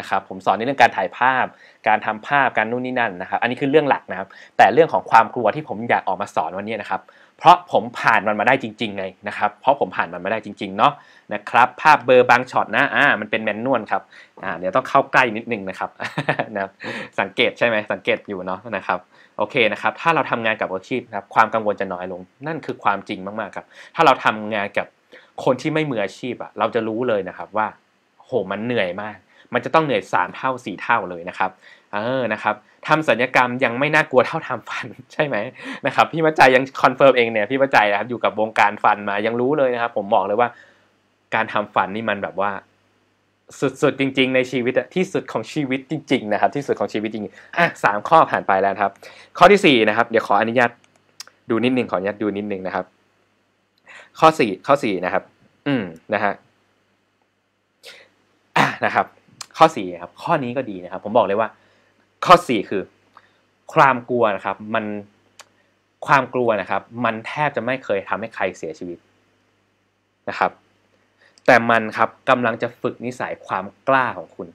นะครับ ผมสอนในเรื่องการถ่ายภาพ การทำภาพการนู่นนี่นั่นนะครับ อันนี้คือเรื่องหลักนะครับ แต่เรื่องของความกลัวที่ผมอยากออกมาสอนวันนี้นะครับเพราะผมผ่านมันมาได้จริงๆไงนะครับ เพราะผมผ่านมันมาได้จริงๆเนาะนะครับภาพเบอร์บางช็อตนะ อ่า มันเป็นแมนนวลครับ อ่า เดี๋ยวต้องเข้าใกล้นิดนึงนะครับ นะสังเกตใช่ไหม สังเกตอยู่เนาะนะครับ โอเคนะครับ ถ้าเราทำงานกับอาชีพครับ ความกังวลจะน้อยลง นั่นคือความจริงมากๆครับ ถ้าเราทำงานกับคนที่ไม่มืออาชีพอะเราจะรู้เลยนะครับว่า โห มันเหนื่อยมาก มันจะต้องเหนื่อยสามเท่าสี่เท่าเลยนะครับ เออ นะครับทำสัญญกรรมยังไม่น่ากลัวเท่าทำฟันใช่ไหมนะครับ พี่มัจจัยยังคอนเฟิร์มเองเนี่ย พี่มัจจัยนะครับ อยู่กับวงการฟันมา ยังรู้เลยนะครับ ผมบอกเลยว่าการทำฝันนี่มันแบบว่า สุดๆจริงๆในชีวิตที่สุดของชีวิตจริง ๆ นะครับ ที่สุดของชีวิตจริงอ่ะสามข้อผ่านไปแล้วครับ ข้อที่สี่นะครับ เดี๋ยวขออนุญาตดูนิดนึงขออนุญาตดูนิดนึงนะครับ ข้อสี่ข้อสี่นะครับ อืมนะฮะอ่ะนะครับ ข้อสี่ครับ ข้อนี้ก็ดีนะครับ ผมบอกเลยว่า ข้อสี่คือ ความกลัวนะครับ มันความกลัวนะครับ มันแทบจะไม่เคยทำให้ใครเสียชีวิตนะครับแต่มันครับกำลังจะฝึกนิสัยความกล้าของคุณ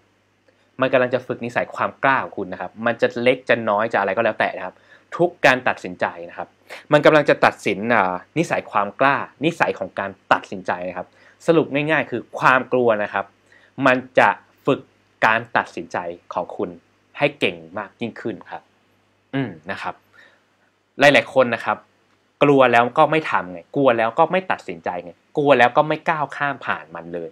มันกำลังจะฝึกนิสัยความกล้าของคุณนะครับ มันจะเล็กจะน้อยจะอะไรก็แล้วแต่นะครับ ทุกการตัดสินใจนะครับ มันกำลังจะตัดสินนิสัยความกล้า นิสัยของการตัดสินใจนะครับ สรุปง่ายๆ คือความกลัวนะครับ มันจะฝึกการตัดสินใจของคุณ ให้เก่งมากยิ่งขึ้นครับ อืมนะครับ หลายๆคนนะครับกลัวแล้วก็ไม่ทำไง กลัวแล้วก็ไม่ตัดสินใจไง กลัวแล้วก็ไม่ก้าวข้ามผ่านมันเลย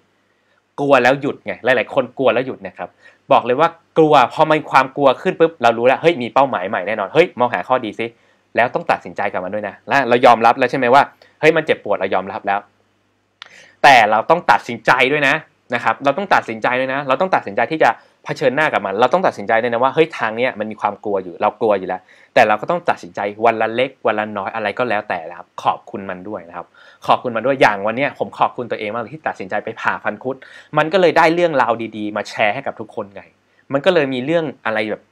กลัวแล้วหยุดไง หลาย ๆคนกลัวแล้วหยุดนะครับ บอกเลยว่ากลัว พอมันความกลัวขึ้นปุ๊บ เรารู้แล้ว เฮ้ย มีเป้าหมายใหม่แน่นอน เฮ้ย มองหาข้อดีซิ แล้วต้องตัดสินใจกับมันด้วยนะ และเรายอมรับแล้วใช่ไหมว่า เฮ้ย มันเจ็บปวดเรายอมรับแล้ว แต่เราต้องตัดสินใจด้วยนะ นะครับ เราต้องตัดสินใจด้วยนะ เราต้องตัดสินใจที่จะเผชิญหน้ากับมันเราต้องตัดสินใจเลยนะว่าเฮ้ยทางเนี้ยมันมีความกลัวอยู่ เรากลัวอยู่แล้ว แต่เราก็ต้องตัดสินใจวันละเล็ก วันละน้อยอะไรก็แล้วแต่นะครับขอบคุณมันด้วยนะครับ ขอบคุณมันด้วยอย่างวันเนี้ยผมขอบคุณตัวเองมากที่ตัดสินใจไปผ่าฟันคุด มันก็เลยได้เรื่องราวดีๆมาแชร์ให้กับทุกคนไง มันก็เลยมีเรื่องอะไรแบบ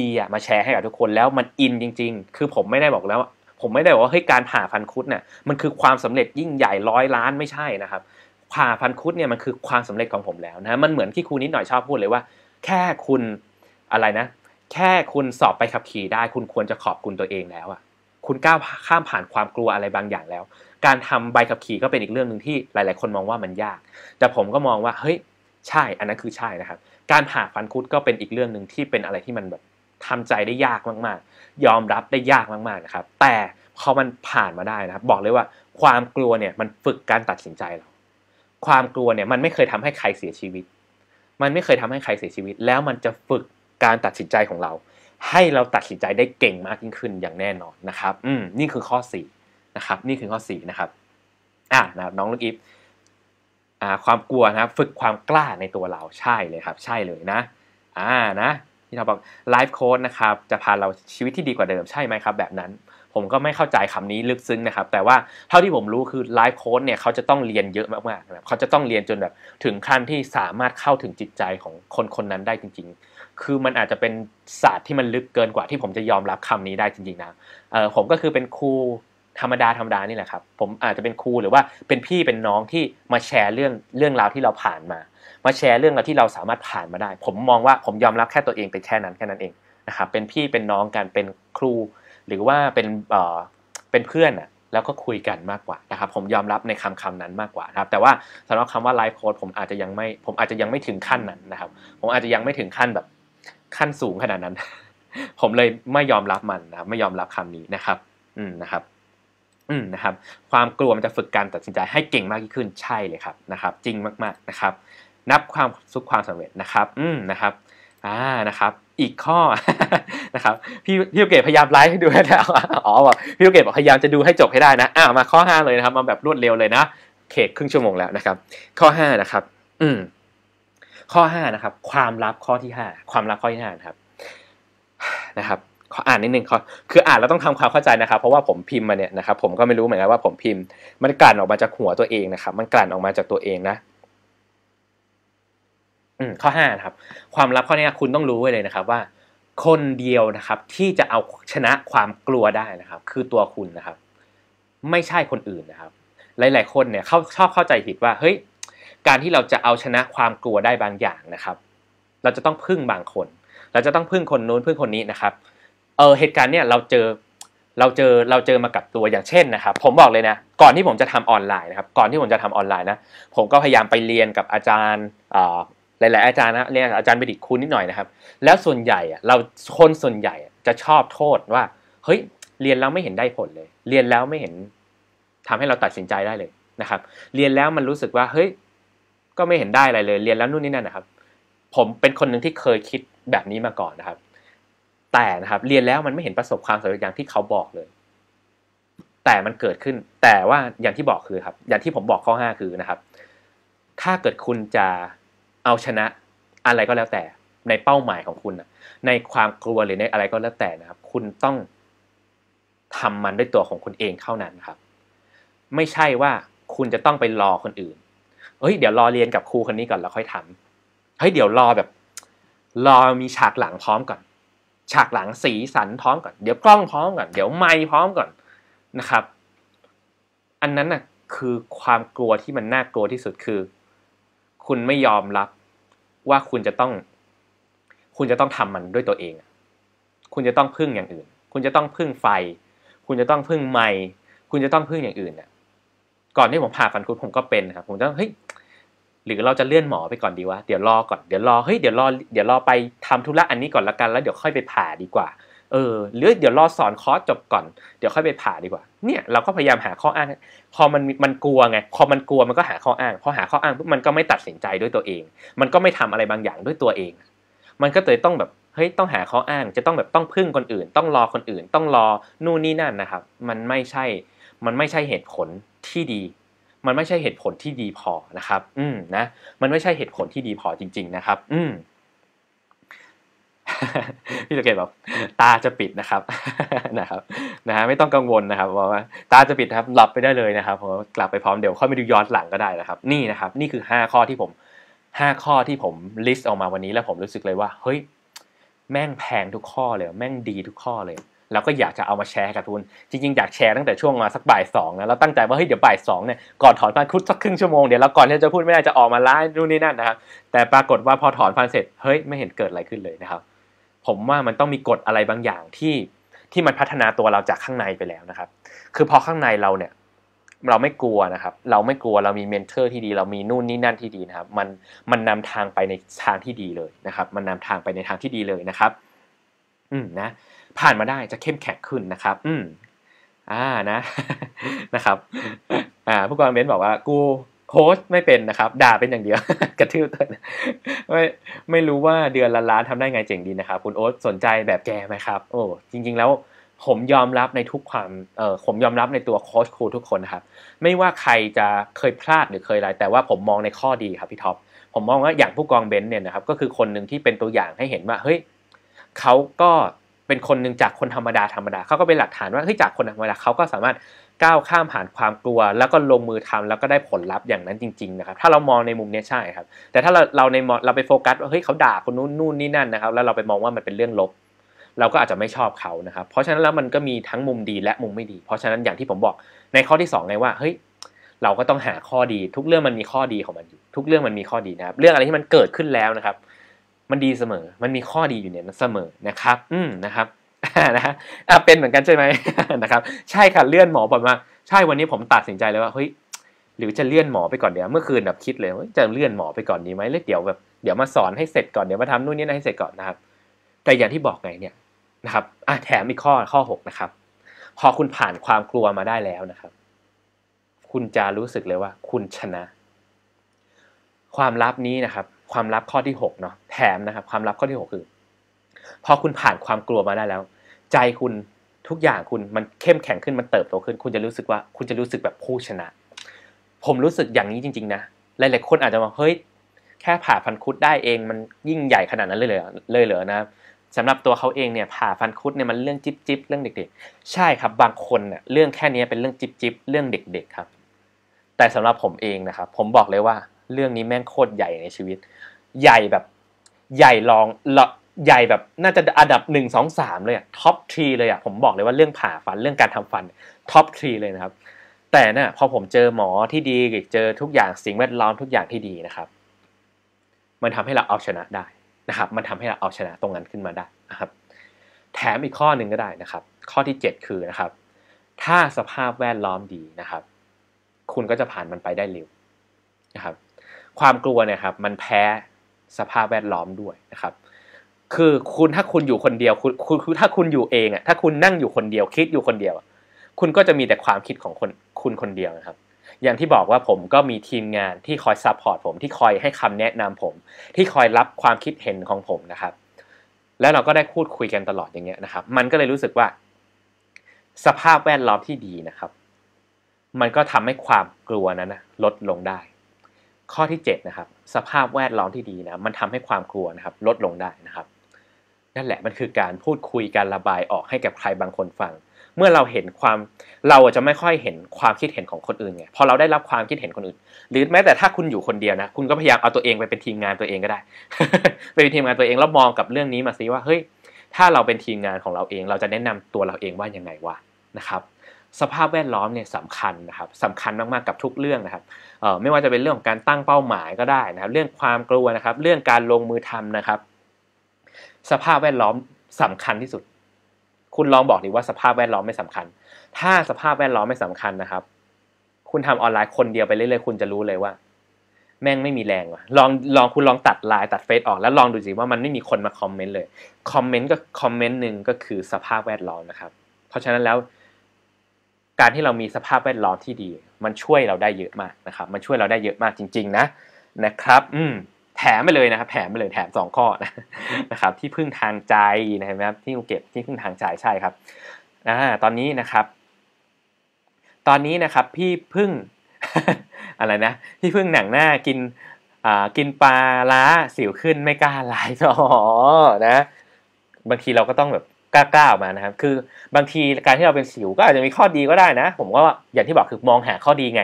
ดีๆอ่ะมาแชร์ให้กับทุกคนแล้วมันอินจริง ๆ คือผมไม่ได้บอกแล้ว ผมไม่ได้บอกว่าเฮ้ยการผ่าฟันคุดเนี่ยมันคือความสำเร็จยิ่งใหญ่ร้อยล้านไม่ใช่นะครับผ่าพันคุดเนี่ยมันคือความสำเร็จของผมแล้วนะมันเหมือนที่ครูนิดหน่อยชอบพูดเลยว่า แค่คุณอะไรนะ แค่คุณสอบไปขับขี่ได้ คุณควรจะขอบคุณตัวเองแล้วอะคุณก้าวข้ามผ่านความกลัวอะไรบางอย่างแล้ว การทำใบขับขี่ก็เป็นอีกเรื่องหนึ่งที่หลาย ๆคน มองว่ามันยาก แต่ผมก็มองว่าเฮ้ย ใช่ อันนั้นคือใช่นะครับ การผ่าฟันคุดก็เป็นอีกเรื่องหนึ่งที่เป็นอะไรที่มันแบบทำใจได้ยากมาก ๆ ยอมรับได้ยากมากๆนะครับ แต่พอมันผ่านมาได้นะครับบอกเลยว่าความกลัวเนี่ยมันฝึกการตัดสินใจเราความกลัวเนี่ยมันไม่เคยทำให้ใครเสียชีวิต มันไม่เคยทำให้ใครเสียชีวิต แล้วมันจะฝึกการตัดสินใจของเรา ให้เราตัดสินใจได้เก่งมากยิ่งขึ้นอย่างแน่นอนนะครับ อืมนี่คือข้อสี่นะครับ นี่คือข้อสี่นะครับ อ่ะนะน้องลูกอิฟอ่า ความกลัวนะครับ ฝึกความกล้าในตัวเราใช่เลยครับ ใช่เลยนะ อ่านะที่เราบอกไลฟ์โค้ดนะครับ จะพาเราชีวิตที่ดีกว่าเดิมใช่ไหมครับแบบนั้นผมก็ไม่เข้าใจคำนี้ลึกซึ้งนะครับ แต่ว่าเท่าที่ผมรู้คือไลฟ์โค้ดเนี่ยเขาจะต้องเรียนเยอะมากๆนะครับเขาจะต้องเรียนจนแบบถึงขั้นที่สามารถเข้าถึงจิตใจของคนคนนั้นได้จริง ๆ คือมันอาจจะเป็นศาสตร์ที่มันลึกเกินกว่าที่ผมจะยอมรับคำนี้ได้จริงๆนะเออผมก็คือเป็นครูธรรมดาธรรมดานี่แหละครับ ผมอาจจะเป็นครูหรือว่าเป็นพี่เป็นน้องที่มาแชร์เรื่องเรื่องราวที่เราผ่านมา มาแชร์เรื่องราวที่เราสามารถผ่านมาได้ ผมมองว่าผมยอมรับแค่ตัวเองเป็นแค่นั้นแค่นั้นเองนะครับ เป็นพี่เป็นน้องกัน เป็นครูหรือว่าเป็นเป็นเพื่อนอะแล้วก็คุยกันมากกว่านะครับ ผมยอมรับในคำคำนั้นมากกว่าครับ แต่ว่าสำหรับคำว่าไลฟ์โค้ดผมอาจจะยังไม่ ผมอาจจะยังไม่ถึงขั้นนั้นนะครับ ผมอาจจะยังไม่ถึงขั้นแบบ ขั้นสูงขนาดนั้น ผมเลยไม่ยอมรับมันนะไม่ยอมรับคำนี้นะครับ อืมนะครับ อืมนะครับ ความกลัวมันจะฝึกการตัดสินใจให้เก่งมากยิ่งขึ้นใช่เลยครับนะครับ จริงมากๆนะครับ นับความสุขความสำเร็จนะครับ อืมนะครับ อ่านะครับอีกข้อนะครับ พี่พี่กเกดพยายามไลฟ์ให้ดูให้แล้วอ๋อบอกพี่โูเกดบอกพยายามจะดูให้จบให้ได้นะ อ่ามาข้อ5เลยนะครับ มาแบบรวดเร็วเลยนะ เขตครึ่งชั่วโมงแล้วนะครับ ข้อ5นะครับ อืมข้อ5นะครับ ความลับข้อที่ 5ความลับข้อที่5นะครับนะครับขออ่านนิดนึงคืออ่านแล้วต้องทำความเข้าใจนะครับเพราะว่าผมพิมพ์มาเนี่ยนะครับผมก็ไม่รู้เหมือนกันว่าผมพิมพ์ มันกลั่นออกมาจากหัวตัวเองนะครับ มันกลั่นออกมาจากตัวเองนะอืมข้อหนะครับความลับข้อนี้คุณต้องรู้ไว้เลยนะครับว่าคนเดียวนะครับที่จะเอาชนะความกลัวได้นะครับ คือตัวคุณนะครับ ไม่ใช่คนอื่นนะครับ หลายๆคนเนี่ยเขาชอบเข้าใจผิดว่า เฮ้ย การที่เราจะเอาชนะความกลัวได้บางอย่างนะครับ เราจะต้องพึ่งบางคน เราจะต้องพึ่งคนนู้นพึ่งคนนี้นะครับเออเหตุการณ์เนี่ยเราเจอเราเจอเราเจอมากับตัวอย่างเช่นนะครับ ผมบอกเลยนะ ก่อนที่ผมจะทำออนไลน์นะครับ ก่อนที่ผมจะทำออนไลน์นะผมก็พยายามไปเรียนกับอาจารย์หลาย ๆ อาจารย์นะเรียนอาจารย์ไปดิคุณนิดหน่อยนะครับ แล้วส่วนใหญ่เราคนส่วนใหญ่จะชอบโทษว่า เฮ้ย เรียนแล้วไม่เห็นได้ผลเลย เรียนแล้วไม่เห็นทำให้เราตัดสินใจได้เลยนะครับ เรียนแล้วมันรู้สึกว่า เฮ้ย ก็ไม่เห็นได้อะไรเลย เรียนแล้วนู่นนี่นั่นนะครับ ผมเป็นคนหนึ่งที่เคยคิดแบบนี้มาก่อนนะครับ แต่นะครับ เรียนแล้วมันไม่เห็นประสบความสำเร็จอย่างที่เขาบอกเลย แต่มันเกิดขึ้น แต่ว่าอย่างที่บอกคือ ครับ อย่างที่ผมบอกข้อห้าคือนะครับ ถ้าเกิดคุณจะเอาชนะอะไรก็แล้วแต่ในเป้าหมายของคุณนะในความกลัวหรือในอะไรก็แล้วแต่นะครับคุณต้องทำมันด้วยตัวของคุณเองเท่านั้นครับ ไม่ใช่ว่าคุณจะต้องไปรอคนอื่นเฮ้ย เดี๋ยวรอเรียนกับครูคนนี้ก่อนแล้วค่อยทำเฮ้ยเดี๋ยวรอแบบ รอมีฉากหลังพร้อมก่อนฉากหลังสีสันพร้อมก่อนเดี๋ยวกล้องพร้อมก่อนเดี๋ยวไมค์พร้อมก่อนนะครับ อันนั้นน่ะ คือความกลัวที่มันน่ากลัวที่สุดคือ คุณไม่ยอมรับว่าคุณจะต้อง คุณจะต้องทำมันด้วยตัวเองคุณจะต้องพึ่งอย่างอื่น คุณจะต้องพึ่งไฟ คุณจะต้องพึ่งไม้คุณจะต้องพึ่งอย่างอื่นเนี่ยก่อนที่ผมผ่าฟันคุดผมก็เป็นครับผมองเฮ้ยหรือเราจะเลื่อนหมอไปก่อนดีวะเดี๋ยวรอก่อนเดี๋ยวรอเฮ้ยเดี๋ยวรอ เดี๋ยวรอไปทำธุระอันนี้ก่อนละกันแล้ว เดี๋ยวค่อยไปผ่าดีกว่าเออหรือ เดี๋ยวรอสอนคอร์สจบก่อนเดี๋ยวค่อยไปผ่าดีกว่าเนี่ยเราก็พยายามหาข้ออ้างพอมันมันกลัวไง พอมันกลัวมันก็หาข้ออ้าง พอหาข้ออ้างปุ๊บมันก็ไม่ตัดสินใจด้วยตัวเอง มันก็ไม่ทำอะไรบางอย่างด้วยตัวเอง มันก็เลยต้องแบบเฮ้ยต้องหาข้ออ้างจะต้องแบบต้องพึ่งคนอื่น ต้องรอคนอื่น ต้องรอนู่นนี่นั่นนะครับ มันไม่ใช่ มันไม่ใช่เหตุผลที่ดี มันไม่ใช่เหตุผลที่ดีพอนะครับ อืมนะ มันไม่ใช่เหตุผลที่ดีพอจริง ๆ นะครับ อืมพี่สุเกตบอกตาจะปิดนะครับนะครับนะฮะไม่ต้องกังวลนะครับว่า ตาจะปิดครับหลับไปได้เลยนะครับผมกลับไปพร้อมเดี๋ยวค่อยไปดูย้อนหลังก็ได้นะครับ นี่นะครับนี่คือ 5 ข้อที่ผม5ข้อที่ผมลิสต์ออกมาวันนี้แล้วผมรู้สึกเลยว่า เฮ้ยแม่งแพงทุกข้อเลยแม่งดีทุกข้อเลยเราก็อยากจะเอามาแชร์กับทุนจริงๆอยากแชร์ตั้งแต่ช่วงมาสักบ่ายสองนะเราตั้งใจว่า เฮ้ยเดี๋ยวบ่ายสองเนี่ยก่อนถอนฟันคุดสักครึ่งชั่วโมงเดี๋ยวเราก่อนที่จะพูดไม่ได้จะออกมาไลฟ์นู่นนี่นั่นนะครับแต่ปรากฏว่าพอถอนฟันเสร็จเฮ้ยไม่เห็นเกิดอะไรขึ้นเลยนะครับผมว่ามันต้องมีกฎอะไรบางอย่างที่ที่มันพัฒนาตัวเราจากข้างในไปแล้วนะครับ คือพอข้างในเราเนี่ย เราไม่กลัวนะครับ เราไม่กลัวเรามีเมนเทอร์ที่ดีเรามีนู่นนี่นั่นที่ดีนะครับ มันมันนำทางไปในทางที่ดีเลยนะครับ มันนำทางไปในทางที่ดีเลยนะครับ อืมนะผ่านมาได้จะเข้มแข็งขึ้นนะครับ อืมอ่านะ นะครับ อ่าผู้กองเบนบอกว่า กูโค้ชไม่เป็นนะครับด่าเป็นอย่างเดียว กระทืบตัวไม่ไม่รู้ว่าเดือนละล้านทำได้ไงเจ๋งดีนะครับคุณโอ๊ตสนใจแบบแกไหมครับ โอ้จริง ๆ แล้ว ผมยอมรับในทุกความ เออผมยอมรับในตัวโค้ชครู ทุกคนนะครับไม่ว่าใครจะเคยพลาดหรือเคยอะไรแต่ว่าผมมองในข้อดีครับ พี่ท็อปผมมองว่าอย่างผู้กองเบนซ์เนี่ยนะครับก็คือคนหนึ่งที่เป็นตัวอย่างให้เห็นว่าเฮ้ยเขาก็เป็นคนหนึ่งจากคนธรรมดาธรรมดาเขาก็เป็นหลักฐานว่าเฮ้ยจากคนธรรมดาเขาก็สามารถก้าวข้ามผ่านความกลัว แล้วก็ลงมือทำแล้วก็ได้ผลลัพธ์อย่างนั้นจริง ๆ นะครับ ถ้าเรามองในมุมนี้ใช่ครับ แต่ถ้าเราเราในเราไปโฟกัสว่าเฮ้ยเขาด่าคนนู้นนู่นนี่นั่นนะครับแล้วเราไปมองว่ามันเป็นเรื่องลบ เราก็อาจจะไม่ชอบเขานะครับ เพราะฉะนั้นแล้วมันก็มีทั้งมุมดีและมุมไม่ดี เพราะฉะนั้นอย่างที่ผมบอกในข้อที่2ไงว่า เฮ้ย เราก็ต้องหาข้อดีทุกเรื่องมันมีข้อดีของมันอยู่ทุกเรื่องมันมีข้อดีนะครับ เรื่องอะไรที่มันเกิดขึ้นแล้วนะครับ มันดีเสมอ มันมีข้อดีอยู่เนี่ยเสมอนะครับ อืมนะครับนะฮะเป็นเหมือนกันใช่ไหมนะครับ ใช่ค่ะเลื่อนหมอบอกมาใช่วันนี้ผมตัดสินใจเลยว่าเฮ้ยหรือจะเลื่อนหมอไปก่อนเดี๋ยวเมื่อคืนแบบคิดเลยจะเลื่อนหมอไปก่อนดีไหมแล้วเดี๋ยวแบบเดี๋ยวมาสอนให้เสร็จก่อนเดี๋ยวมาทำนู่นนี่นั่นให้เสร็จก่อนนะครับ แต่อย่างที่บอกไงเนี่ยนะครับอ่ะแถมอีกข้อข้อ6นะครับพอคุณผ่านความกลัวมาได้แล้วนะครับ คุณจะรู้สึกเลยว่า คุณชนะ ความลับนี้นะครับ ความลับข้อที่6เนาะแถมนะครับความลับข้อที่6คือพอคุณผ่านความกลัวมาได้แล้ว ใจคุณทุกอย่างคุณมันเข้มแข็งขึ้นมันเติบโตขึ้น คุณจะรู้สึกว่าคุณจะรู้สึกแบบผู้ชนะ ผมรู้สึกอย่างนี้จริงๆนะหลายๆคนอาจจะมกเฮ้ยแค่ผ่าฟันคุดได้เองมันยิ่งใหญ่ขนาดนั้นเลยเหรอเลยเหรอนะสำหรับตัวเขาเองเนี่ยผ่าฟันคุดเนี่ยมันเรื่องจิ๊บจิบเรื่องเด็ก ๆ ใช่ครับ บางคนเนี่ยเรื่องแค่นี้เป็นเรื่องจิ๊บจิบเรื่องเด็ก ๆครับ แต่สำหรับผมเองนะครับผมบอกเลยว่าเรื่องนี้แม่งโคตรใหญ่ในชีวิต ใหญ่แบบใหญ่ลองใหญ่แบบน่าจะอันดับหนึ่งสองสามเลยอะท็อปทรีเลยอะผมบอกเลยว่าเรื่องผ่าฟันเรื่องการทำฟันท็อปทรีเลยนะครับ แต่นะ่ะพอผมเจอหมอที่ดีเจอทุกอย่างสิ่งแวดล้อมทุกอย่างที่ดีนะครับ มันทำให้เราเอาชนะได้นะครับ มันทำให้เราเอาชนะตรงนั้นขึ้นมาได้นะครับ แถมอีกข้อหนึ่งก็ได้นะครับ ข้อที่7คือนะครับ ถ้าสภาพแวดล้อมดีนะครับ คุณก็จะผ่านมันไปได้เร็วนะครับ ความกลัวเนี่ยครับ มันแพ้สภาพแวดล้อมด้วยนะครับคือคุณถ้าคุณอยู่คนเดียวคุณคุณถ้าคุณอยู่เองอ่ะถ้าคุณนั่งอยู่คนเดียวคิดอยู่คนเดียว คุณก็จะมีแต่ความคิดของคน คุณคนเดียวนะครับอย่างที่บอกว่าผมก็มีทีมงานที่คอยซัพพอร์ตผม ที่คอยให้คำแนะนำผม ที่คอยรับความคิดเห็นของผมนะครับ แล้วเราก็ได้พูดคุยกันตลอดอย่างเงี้ยนะครับ มันก็เลยรู้สึกว่า สภาพแวดล้อมที่ดีนะครับ มันก็ทำให้ความกลัวนั้นนะลดลงได้ ข้อที่7นะครับ สภาพแวดล้อมที่ดีนะมันทำให้ความกลัวนะครับ ลดลงได้นะครับนั่นแหละมันคือการพูดคุยการระบายออกให้กับใครบางคนฟัง เมื่อเราเห็นความ เราจะไม่ค่อยเห็นความคิดเห็นของคนอื่นไงพอเราได้รับความคิดเห็นคนอื่น หรือแม้แต่ถ้าคุณอยู่คนเดียวนะคุณก็พยายามเอาตัวเองไปเป็นทีมงานตัวเองก็ได้ไปเป็นทีมงานตัวเองแล้วมองกับเรื่องนี้มาซิว่าเฮ้ยถ้าเราเป็นทีมงานของเราเองเราจะแนะนำตัวเราเองว่ายังไงวะนะครับ สภาพแวดล้อมเนี่ยสำคัญนะครับสำคัญมากๆกับทุกเรื่องนะครับไม่ว่าจะเป็นเรื่องของการตั้งเป้าหมายก็ได้นะครับ เรื่องความกลัวนะครับ เรื่องการลงมือทำนะครับสภาพแวดล้อมสำคัญที่สุด คุณลองบอกดิว่า สภาพแวดล้อมไม่สำคัญ ถ้าสภาพแวดล้อมไม่สำคัญนะครับ คุณทำออนไลน์คนเดียวไปเรื่อยๆ คุณจะรู้เลยว่า แม่งไม่มีแรงว่ะลองลองคุณลองตัดไลน์ตัดเฟซออกแล้วลองดูสิว่ามันไม่มีคนมาคอมเมนต์เลย คอมเมนต์ก็คอมเมนต์หนึ่งก็คือสภาพแวดล้อมนะครับ เพราะฉะนั้นแล้ว การที่เรามีสภาพแวดล้อมที่ดี มันช่วยเราได้เยอะมากนะครับ มันช่วยเราได้เยอะมากจริง ๆ นะ นะครับ อืมแถมไปเลยนะครับแถมไปเลยแถม2ข้อนะ นะครับ ที่พึ่งทางใจนะครับ ที่เก็บที่พึ่งทางใจใช่ครับอ่าตอนนี้นะครับ ตอนนี้นะครับ พี่พึ่งอะไรนะพี่พึ่งหนังหน้ากิน อ่ากินปลาล้าสิวขึ้นไม่กล้าไลายอ๋อนะ บางทีเราก็ต้องแบบกล้าๆออกมานะครับ คือบางทีการที่เราเป็นสิวก็อาจจะมีข้อดีก็ได้นะผมก็อย่างที่บอกคือมองหาข้อดีไง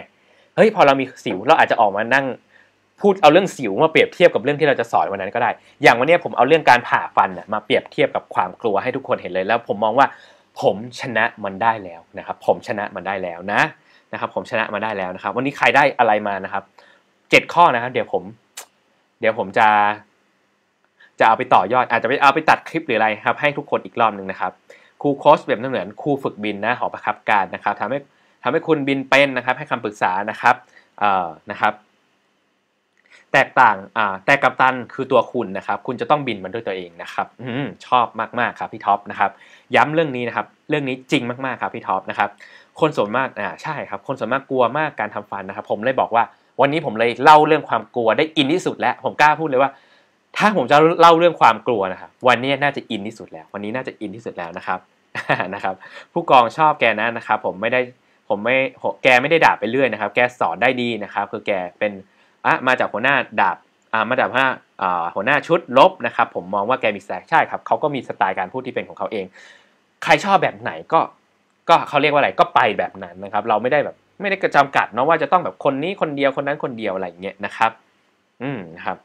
เฮ้ยพอเรามีสิวเราอาจจะออกมานั่งพูดเอาเรื่องสิวมาเปรียบเทียบกับเรื่องที่เราจะสอนวันนั้นก็ได้ อย่างวันนี้ผมเอาเรื่องการผ่าฟันมาเปรียบเทียบกับความกลัวให้ทุกคนเห็นเลย แล้วผมมองว่าผมชนะมันได้แล้วนะครับ ผมชนะมันได้แล้วนะนะครับ ผมชนะมาได้แล้วนะครับ วันนี้ใครได้อะไรมานะครับ เจ็ดข้อนะครับ เดี๋ยวผม เดี๋ยวผมจะ จะเอาไปต่อยอดอาจจะไปเอาไปตัดคลิปหรืออะไรครับ ให้ทุกคนอีกรอบหนึ่งนะครับ ครูโค้ชแบบเหมือนครูฝึกบินนะหอประคับการนะครับทำให้ทำให้คุณบินเป็นนะครับ ให้คำปรึกษานะครับ เอ่อนะครับแตกต่างอ่าแต่กัปตันคือตัวคุณนะครับ คุณจะต้องบินมันด้วยตัวเองนะครับอชอบมากๆครับพี่ท็อปนะครับ ย้ำเรื่องนี้นะครับ เรื่องนี้จริงมากๆครับ พี่ท็อปนะครับ คนส่วนมากอ่าใช่ครับ คนส่วนมากกลัวมากการทำฟันนะครับ ผมเลยบอกว่าวันนี้ผมเลยเล่าเรื่องความกลัวได้อินที่สุดแล้ว ผมกล้าพูดเลยว่า ถ้าผมจะเล่าเรื่องความกลัวนะครับ วันนี้น่าจะอินที่สุดแล้ว วันนี้น่าจะอินที่สุดแล้วนะครับ นะครับ ผู้กองชอบแกนะนะครับ ผมไม่ได้ ผมไม่ แกไม่ได้ด่าไปเรื่อยนะครับ แกสอนได้ดีนะครับ คือแกเป็นอ่ะมาจากหัวหน้าดาบอ่ามาจากหัวหน้าหัวหน้าชุดลบนะครับ ผมมองว่าแกมีสไตล์ใช่ครับเขาก็มีสไตล์การพูดที่เป็นของเขาเอง ใครชอบแบบไหนก็ ก็เขาเรียกว่าอะไรก็ไปแบบนั้นนะครับ เราไม่ได้แบบ ไม่ได้กระจำกัดเนาะว่าจะต้องแบบคนนี้คนเดียวคนนั้นคนเดียว อะไรเงี้ยนะครับ อืมครับ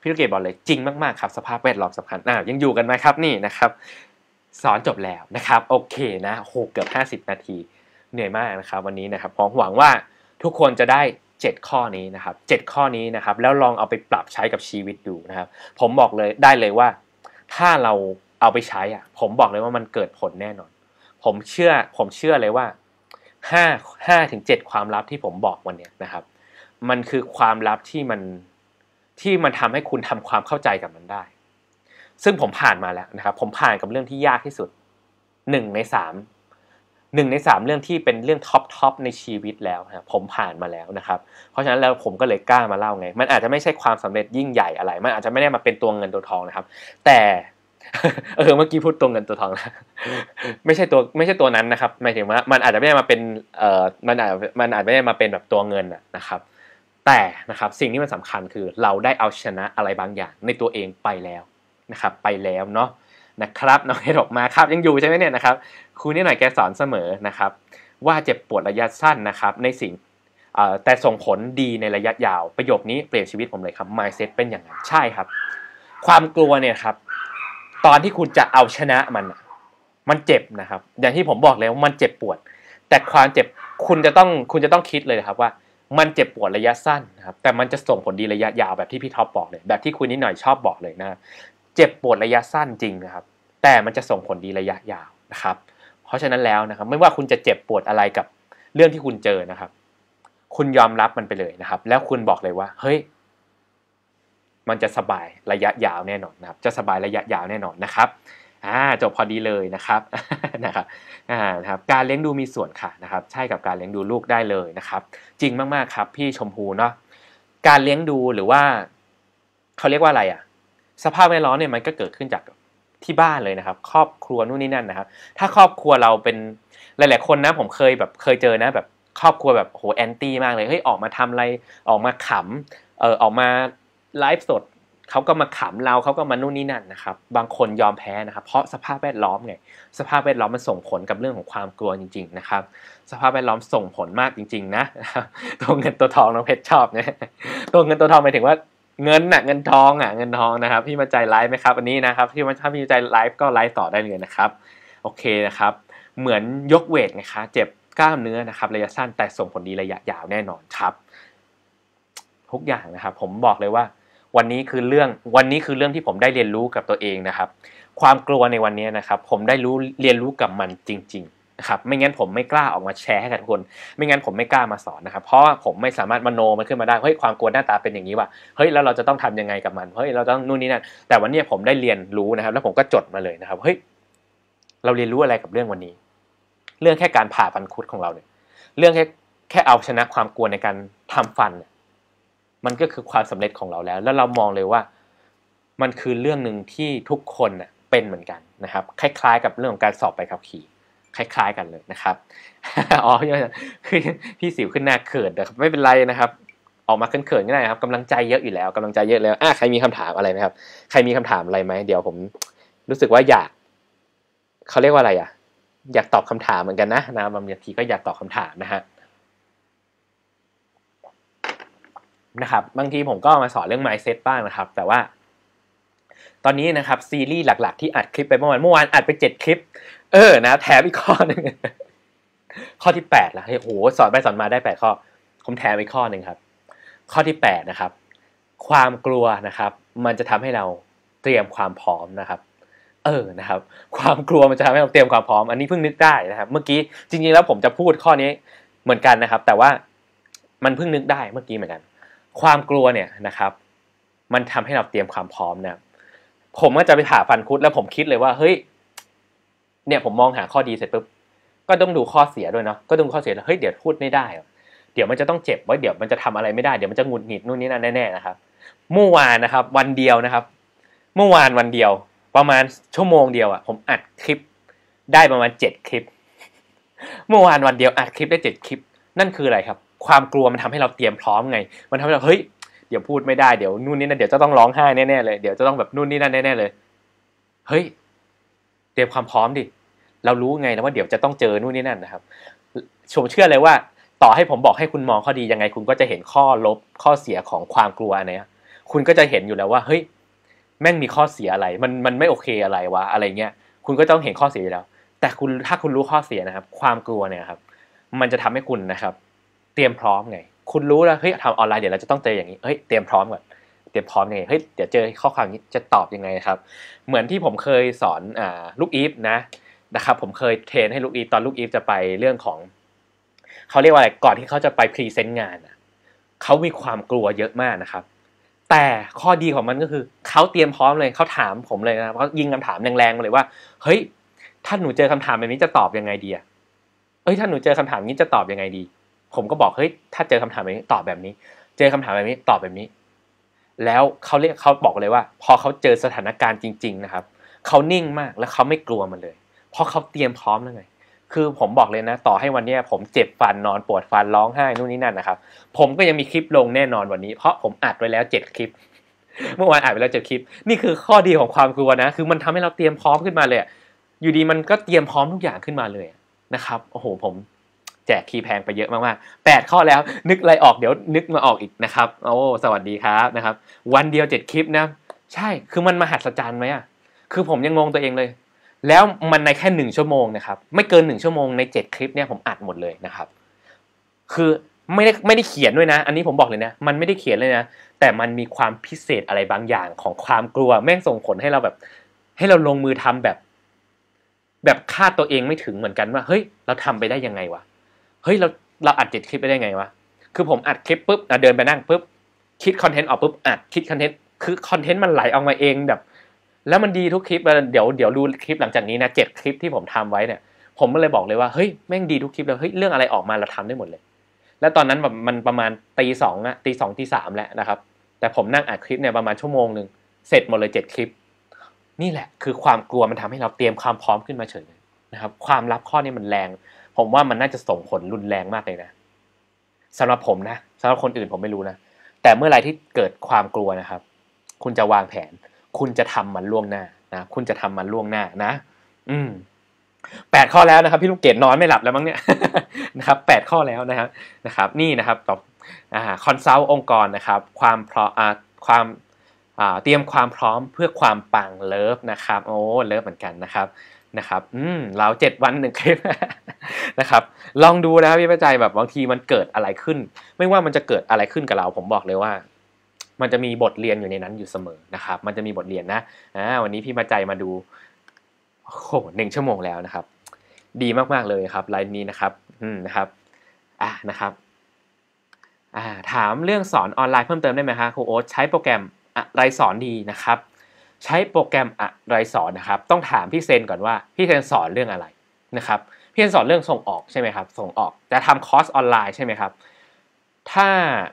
พี่ลูกเกดบอกเลยจริงมากๆครับ สภาพแวดล้อมสำคัญอ่ายังอยู่กันไหมครับนี่นะครับ สอนจบแล้วนะครับ โอเคนะโหเกือบ 50นาทีเหนื่อยมากนะครับ วันนี้นะครับพอหวังว่าทุกคนจะได้7ข้อนี้นะครับ7ข้อนี้นะครับ แล้วลองเอาไปปรับใช้กับชีวิตดูนะครับ ผมบอกเลยได้เลยว่า ถ้าเราเอาไปใช้อ่ะ ผมบอกเลยว่ามันเกิดผลแน่นอน ผมเชื่อผมเชื่อเลยว่า5 5ถึง7ความลับที่ผมบอกวันนี้นะครับ มันคือความลับที่มันที่มันทำให้คุณทำความเข้าใจกับมันได้ ซึ่งผมผ่านมาแล้วนะครับ ผมผ่านกับเรื่องที่ยากที่สุด1 ใน 3หนึ่งในสามเรื่องที่เป็นเรื่องท็อปทอปในชีวิตแล้วนะผมผ่านมาแล้วนะครับ เพราะฉะนั้นแล้วผมก็เลยกล้ามาเล่าไง มันอาจจะไม่ใช่ความสำเร็จยิ่งใหญ่อะไร มันอาจจะไม่ได้มาเป็นตัวเงินตัวทองนะครับ แต่เออเมื่อกี้พูดตัวเงินตัวทองนะไม่ใช่ตัวไม่ใช่ตัวนั้นนะครับหมายถึงว่ามันอาจจะไม่ได้มาเป็นเออมันอาจมันอาจไม่ได้มาเป็นแบบตัวเงินนะครับ แต่นะครับ สิ่งที่มันสำคัญคือ เราได้เอาชนะอะไรบางอย่าง ในตัวเองไปแล้วนะครับ ไปแล้วเนาะนะครับ น้องเฮดบอกมาครับ ยังอยู่ใช่ไหมเนี่ยนะครับครูนี่หน่อยแกสอนเสมอนะครับ ว่าเจ็บปวดระยะสั้นนะครับ ในสิ่งแต่ส่งผลดีในระยะยาวประโยคนี้เปลี่ยนชีวิตผมเลยครับ mindset เป็นอย่างนั้นใช่ครับ ความกลัวเนี่ยครับ ตอนที่คุณจะเอาชนะมัน มันเจ็บนะครับ อย่างที่ผมบอกแล้วมันเจ็บปวด แต่ความเจ็บคุณจะต้องคุณจะต้องคิดเลยครับว่ามันเจ็บปวดระยะสั้นนะครับ แต่มันจะส่งผลดีระยะยาวแบบที่พี่ท็อปบอกเลย แบบที่คุณนิดหน่อยชอบบอกเลยนะเจ็บปวดระยะสั้นจริงนะครับ แต่มันจะส่งผลดีระยะยาวนะครับ เพราะฉะนั้นแล้วนะครับ ไม่ว่าคุณจะเจ็บปวดอะไรกับเรื่องที่คุณเจอนะครับ คุณยอมรับมันไปเลยนะครับ แล้วคุณบอกเลยว่า เฮ้ย มันจะสบายระยะยาวแน่นอนนะครับ จะสบายระยะยาวแน่นอนนะครับอ่าจบพอดีเลยนะครับนะครับอ่านะครับ การเลี้ยงดูมีส่วนค่ะนะครับ ใช่กับการเลี้ยงดูลูกได้เลยนะครับ จริงมากๆครับ พี่ชมพูเนาะการเลี้ยงดูหรือว่าเขาเรียกว่าอะไรอ่ะสภาพแวดล้อมเนี่ยมันก็เกิดขึ้นจากที่บ้านเลยนะครับครอบครัวนู่นนี่นั่นนะครับถ้าครอบครัวเราเป็นหลายๆคนนะผมเคยแบบเคยเจอนะแบบ ครอบครัวแบบโหแอนตี้มากเลยเฮ้ยออกมาทำอะไรออกมาขำเออออกมาไลฟ์สดเขาก็มาขำเราเขาก็มานู่นนี่นั่นนะครับ บางคนยอมแพ้นะครับเพราะสภาพแวดล้อมไงสภาพแวดล้อมมันส่งผลกับเรื่องของความกลัวจริงๆนะครับสภาพแวดล้อมส่งผลมากจริงๆนะตัวเงินตัวทองน้องเพชรชอบเนี่ยตัวเงินตัวทองหมายถึงว่าเงินน่ะเงินทองอ่ะเงินทองนะครับ พี่มาใจไลฟ์ไหมครับอันนี้นะครับพี่มาถ้าพี่ใจไลฟ์ก็ไลฟ์ต่อได้เลยนะครับ โอเคนะครับ เหมือนยกเวทนะคะ เจ็บกล้ามเนื้อนะครับ ระยะสั้นแต่ส่งผลดีระยะยาวแน่นอนครับทุกอย่างนะครับ ผมบอกเลยว่า วันนี้คือเรื่องวันนี้คือเรื่องที่ผมได้เรียนรู้กับตัวเองนะครับ ความกลัวในวันนี้นะครับ ผมได้รู้เรียนรู้กับมันจริงนะครับไม่งั้นผมไม่กล้าออกมาแชร์ให้กับทุกคน ไม่งั้นผมไม่กล้ามาสอนนะครับ เพราะผมไม่สามารถมโนมันขึ้นมาได้เฮ้ยความกลัวหน้าตาเป็นอย่างนี้ว่ะเฮ้ยแล้วเราจะต้องทำยังไงกับมันเฮ้ยเราต้องนู่นนี่นั่นแต่วันนี้ผมได้เรียนรู้นะครับ แล้วผมก็จดมาเลยนะครับเฮ้ยเราเรียนรู้อะไรกับเรื่องวันนี้ เรื่องแค่การผ่าฟันคุดของเราเนี่ยเรื่องแค่แค่เอาชนะ ความกลัวในการทำฟันมันก็คือความสำเร็จของเราแล้ว แล้วเรามองเลยว่ามันคือเรื่องหนึ่งที่ทุกคนเป็นเหมือนกันนะครับ คล้ายๆกับเรื่องของการสอบไปขับขี่คล้ายๆกันเลยนะครับ อ๋อคือพี่สิวขึ้นหน้าเขินนะครับไม่เป็นไรนะครับ ออกมาเขินๆก็ได้ครับกำลังใจเยอะอยู่แล้วกำลังใจเยอะแล้วอ่ะใครมีคำถามอะไรไหมครับ ใครมีคำถามอะไรไหมเดี๋ยวผมรู้สึกว่าอยากเขาเรียกว่าอะไรอ่ะอยากตอบคำถามเหมือนกันนะนะบางทีก็อยากตอบคำถามนะฮะนะครับ บางทีผมก็มาสอนเรื่อง mindset บ้างนะครับ แต่ว่า ตอนนี้นะครับ ซีรีส์หลัก ๆ ที่อัดคลิปไปเมื่อวานเมื่อวานอัดไป7คลิปเออ นะ แถมอีกข้อหนึ่ง ข้อที่แปดละโอ้โห สอนไปสอนมาได้แปดข้อ ผมแถมอีกข้อหนึ่งครับ ข้อที่แปดนะครับ ความกลัวนะครับ มันจะทำให้เราเตรียมความพร้อมนะครับ เออ นะครับ ความกลัวมันจะทำให้เราเตรียมความพร้อม อันนี้เพิ่งนึกได้นะครับ เมื่อกี้ จริงๆ แล้วผมจะพูดข้อนี้เหมือนกันนะครับ แต่ว่ามันเพิ่งนึกได้ เมื่อกี้เหมือนกัน ความกลัวเนี่ยนะครับ มันทำให้เราเตรียมความพร้อมนะผมก็จะไปผ่าฟันคุดแล้วผมคิดเลยว่า เฮ้ยเนี่ยผมมองหาข้อดีเสร็จปุ๊บก็ต้องดูข้อเสียด้วยเนาะก็ต้องข้อเสียลเฮ้ยเดี๋ยวพูดไม่ได้ เดี๋ยวมันจะต้องเจ็บไว้ เดี๋ยวมันจะทำอะไรไม่ได้เดี๋ยวมันจะงุดหงิดนู่นนี่นั่นแน่ๆนะครับเมื่อวานนะครับ วันเดียวนะครับ เมื่อวานวันเดียวประมาณชั่วโมงเดียวอะผมอัดคลิป ได้ประมาณเจ็ดคลิป เมื่อวาน วันเดียวอัดคลิปได้เจ็ดคลิปนั่นคืออะไรครับความกลัวมันทำให้เราเตรียมพร้อมไง มันทำให้เราเฮ้ยเดี๋ยวพูดไม่ได้เดี๋ยวนู่นนี่นั่นเดี๋ยวจะต้องร้องไห้แน่ๆเลยเดี๋ยวจะต้องแบบนู่นนี่นั่นแน่ๆเลยเฮ้ยเตรียมความพร้อมดิเรารู้ไงนะว่าเดี๋ยวจะต้องเจอนู่นนี่นั่นนะครับ ชมเชื่อเลยว่า ต่อให้ผมบอกให้คุณมองข้อดียังไง คุณก็จะเห็นข้อลบข้อเสียของความกลัวเนี้ย คุณก็จะเห็นอยู่แล้วว่า เฮ้ยแม่งมีข้อเสียอะไร มันมันไม่โอเคอะไรวะอะไรเงี้ย คุณก็ต้องเห็นข้อเสียอยู่แล้ว แต่คุณถ้าคุณรู้ข้อเสียนะครับ ความกลัวเนี่ยครับ มันจะทำให้คุณนะครับ เตรียมพร้อมไง คุณรู้แล้วเฮ้ยทำออนไลน์เดี๋ยวเราจะต้องเจออย่างนี้ เฮ้ยเตรียมพร้อมก่อนเตรียมพร้อมไงเฮ้ยเดี๋ยวเจอข้อความนี้จะตอบยังไงครับ เหมือนที่ผมเคยสอนอ่าลูกอีฟนะนะครับผมเคยเทรนให้ลูกอีฟตอนลูกอีฟจะไปเรื่องของ เขาเรียกว่าอะไร ก่อนที่เขาจะไปพรีเซนต์งานเขามีความกลัวเยอะมากนะครับ แต่ข้อดีของมันก็คือเขาเตรียมพร้อมเลย เขาถามผมเลยนะเขายิงคำถามแรงๆมาเลยว่าเฮ้ย ถ้าหนูเจอคำถามแบบนี้จะตอบยังไงดีอะเอ้ยถ้าหนูเจอคำถามนี้จะตอบยังไงดี ผมก็บอกเฮ้ยถ้าเจอคำถามแบบนี้ตอบแบบนี้ เจอคำถามแบบนี้ตอบแบบนี้ แล้วเขาเรียกเขาบอกเลยว่า พอเขาเจอสถานการณ์จริง ๆ นะครับเขานิ่งมากและเขาไม่กลัวมันเลยเพราะเขาเตรียมพร้อมแล้วไง คือ ผมบอกเลยนะ ต่อให้วันนี้ผมเจ็บฟันนอนปวดฟันร้องไห้นู่นนี่นั่น นะครับ ผมก็ยังมีคลิปลงแน่นอนวันนี้ เพราะผมอัดไว้แล้วเจ็ดคลิป เมื่อวานอัดไว้แล้วเจ็ดคลิป นี่คือข้อดีของความกลัวนะ คือมันทำให้เราเตรียมพร้อมขึ้นมาเลย อยู่ดีมันก็เตรียมพร้อมทุกอย่างขึ้นมาเลยนะครับ โอ้โหผม แจกคีย์แพงไปเยอะมากๆแปดข้อแล้วนึกอะไรออกเดี๋ยวนึกมาออกอีกนะครับ โอ้สวัสดีครับนะครับ วันเดียวเจ็ดคลิปนะ ใช่คือมันมหัศจรรย์ไหมอ่ะ คือ ผมยังงงตัวเองเลยแล้วมันในแค่หนึ่งชั่วโมงนะครับ ไม่เกินหนึ่งชั่วโมงในเจ็ดคลิปเนี่ยผมอัดหมดเลยนะครับ คือไม่ได้ไม่ได้เขียนด้วยนะ อันนี้ผมบอกเลยนะ มันไม่ได้เขียนเลยนะ แต่มันมีความพิเศษอะไรบางอย่างของความกลัวแม่งส่งผลให้เราแบบ ให้เราลงมือทำแบบแบบคาดตัวเองไม่ถึงเหมือนกันว่า เฮ้ยเราทำไปได้ยังไงวะเฮ้ยเราเราอัดเจ็ดคลิปไปได้ไงวะ คือผมอัดคลิปปุ๊บเดินไปนั่งปุ๊บคิดคอนเทนต์ออกปุ๊บอัดคิดคอนเทนต์คือคอนเทนต์มันไหลออกมาเองแบบแล้วมันดีทุกคลิปเดี๋ยวเดี๋ยวดูคลิปหลังจากนี้นะเจ็ดคลิปที่ผมทำไว้เนี่ย ผมก็เลยบอกเลยว่าเฮ้ยแม่งดีทุกคลิปแล้วเฮ้ยเรื่องอะไรออกมาเราทำได้หมดเลย แล้วตอนนั้นแบบมันประมาณตีสองอะตีสองตีสามแล้วนะครับแต่ผมนั่งอัดคลิปเนี่ยประมาณชั่วโมงหนึ่งเสร็จหมดเลยเจ็ดคลิป นี่แหละคือความกลัวมันทำให้เราเตรียมความพร้อมขึ้นมาเฉยนะครับ ความลับข้อนี้มันแรง ผมว่ามันน่าจะส่งผลรุนแรงมากเลยนะสำหรับผมนะสำหรับคนอื่นผมไม่รู้นะแต่เมื่อไรที่เกิดความกลัวนะครับ คุณจะวางแผนคุณจะทำมันล่วงหน้านะ คุณจะทำมันล่วงหน้านะ อืม แปดข้อแล้วนะครับพี่ลูกเกดนอนไม่หลับแล้วมั้งเนี่ยนะครับแปดข้อแล้วนะครับนะครับ นี่นะครับต่อคอนซัลท์องค์กรนะครับ ความพร้อมความเตรียมความพร้อมเพื่อความปังเลิฟนะครับ โอ้เลิฟเหมือนกันนะครับนะครับ อืมเราเจ็ดวันหนึ่งคลิป นะครับ ลองดูนะครับพี่ประจัยแบบบางทีมันเกิดอะไรขึ้น ไม่ว่ามันจะเกิดอะไรขึ้นกับเรา ผมบอกเลยว่ามันจะมีบทเรียนอยู่ในนั้นอยู่เสมอนะครับ มันจะมีบทเรียนนะ อ่า วันนี้พี่มาใจมาดู โอ้โหหนึ่งชั่วโมงแล้วนะครับ ดีมากๆเลยครับ ไลน์นี้นะครับ อืม นะครับ อ่านะครับ อ่า ถามเรื่องสอนออนไลน์เพิ่มเติมได้ไหมคะครูโอ๊ตใช้โปรแกรมอะไรสอนดีนะครับ ใช้โปรแกรมอะไรสอนนะครับ ต้องถามพี่เซนก่อนว่า พี่เซนสอนเรื่องอะไรนะครับ พี่เซนสอนเรื่องส่งออกใช่ไหมครับ ส่งออกแต่ทำคอร์สออนไลน์ใช่ไหมครับถ้า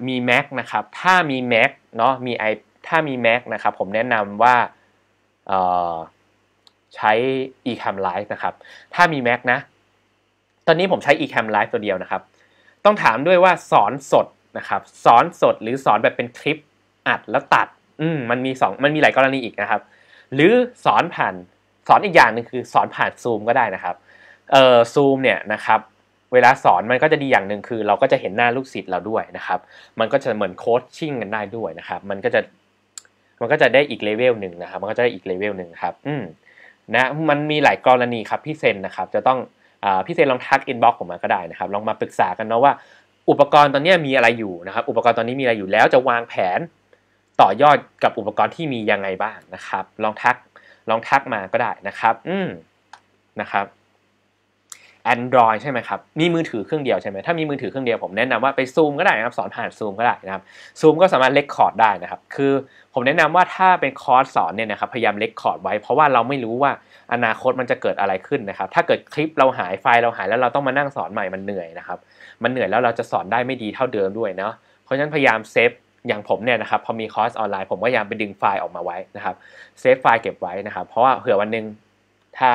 มี Mac นะครับ ถ้ามี Mac เนาะมี i ถ้ามี Mac นะครับ ผมแนะนำว่าใช้ eCam Live นะครับ ถ้ามี Mac นะ ตอนนี้ผมใช้ eCam Live ตัวเดียวนะครับ ต้องถามด้วยว่าสอนสดนะครับ สอนสดหรือสอนแบบเป็นคลิปอัดแล้วตัดอืมมันมีสองมันมีหลายกรณีอีกนะครับ หรือสอนผ่านสอนอีกอย่างหนึ่งคือสอนผ่านซูมก็ได้นะครับเอ่อซูมเนี่ยนะครับเวลาสอนมันก็จะดีอย่างหนึ่งคือ เราก็จะเห็นหน้าลูกศิษย์เราด้วยนะครับ มันก็จะเหมือนโคชชิ่งกันได้ด้วยนะครับ มันก็จะ มันก็จะได้อีกเลเวลหนึ่งนะครับ มันก็จะได้อีกเลเวลหนึ่งครับ อืมนะ มันมีหลายกรณีครับพี่เซนนะครับ จะต้องอพี่เซนลองทักอินบ็อก์ผมมาก็ได้นะครับ ลองมาปรึกษากันเนาะว่าอุปกรณ์ตอนนี้มีอะไรอยู่นะครับ อุปกรณ์ตอนนี้มีอะไรอยู่ แล้วจะวางแผนต่อยอดกับอุปกรณ์ที่มียังไงบ้างนะครับ ลองทัก ลองทักมาก็ได้นะครับ อืมนะครับ Android ใช่ไหมครับ มีมือถือเครื่องเดียวใช่ไหม ถ้ามีมือถือเครื่องเดียวผมแนะนำว่าไปซูมก็ได้นะครับสอนผ่านซูมก็ได้นะครับซูมก็สามารถเลคคอร์ดได้นะครับ คือผมแนะนำว่าถ้าเป็นคอร์สสอนเนี่ยนะครับ พยายามเลคคอร์ดไว้ เพราะว่าเราไม่รู้ว่าอนาคตมันจะเกิดอะไรขึ้นนะครับ ถ้าเกิดคลิปเราหายไฟล์เราหายแล้วเราต้องมานั่งสอนใหม่มันเหนื่อยนะครับ มันเหนื่อยแล้วเราจะสอนได้ไม่ดีเท่าเดิมด้วยเนาะเพราะฉะนั้นพยายามเซฟอย่างผมเนี่ยนะครับ พอมีคอร์สออนไลน์ผมก็พยายามไปดึงไฟล์ออกมาไว้นะครับเซฟไฟล์เก็บไว้นะครับเพราะว่าเผื่อวันนึงถ้า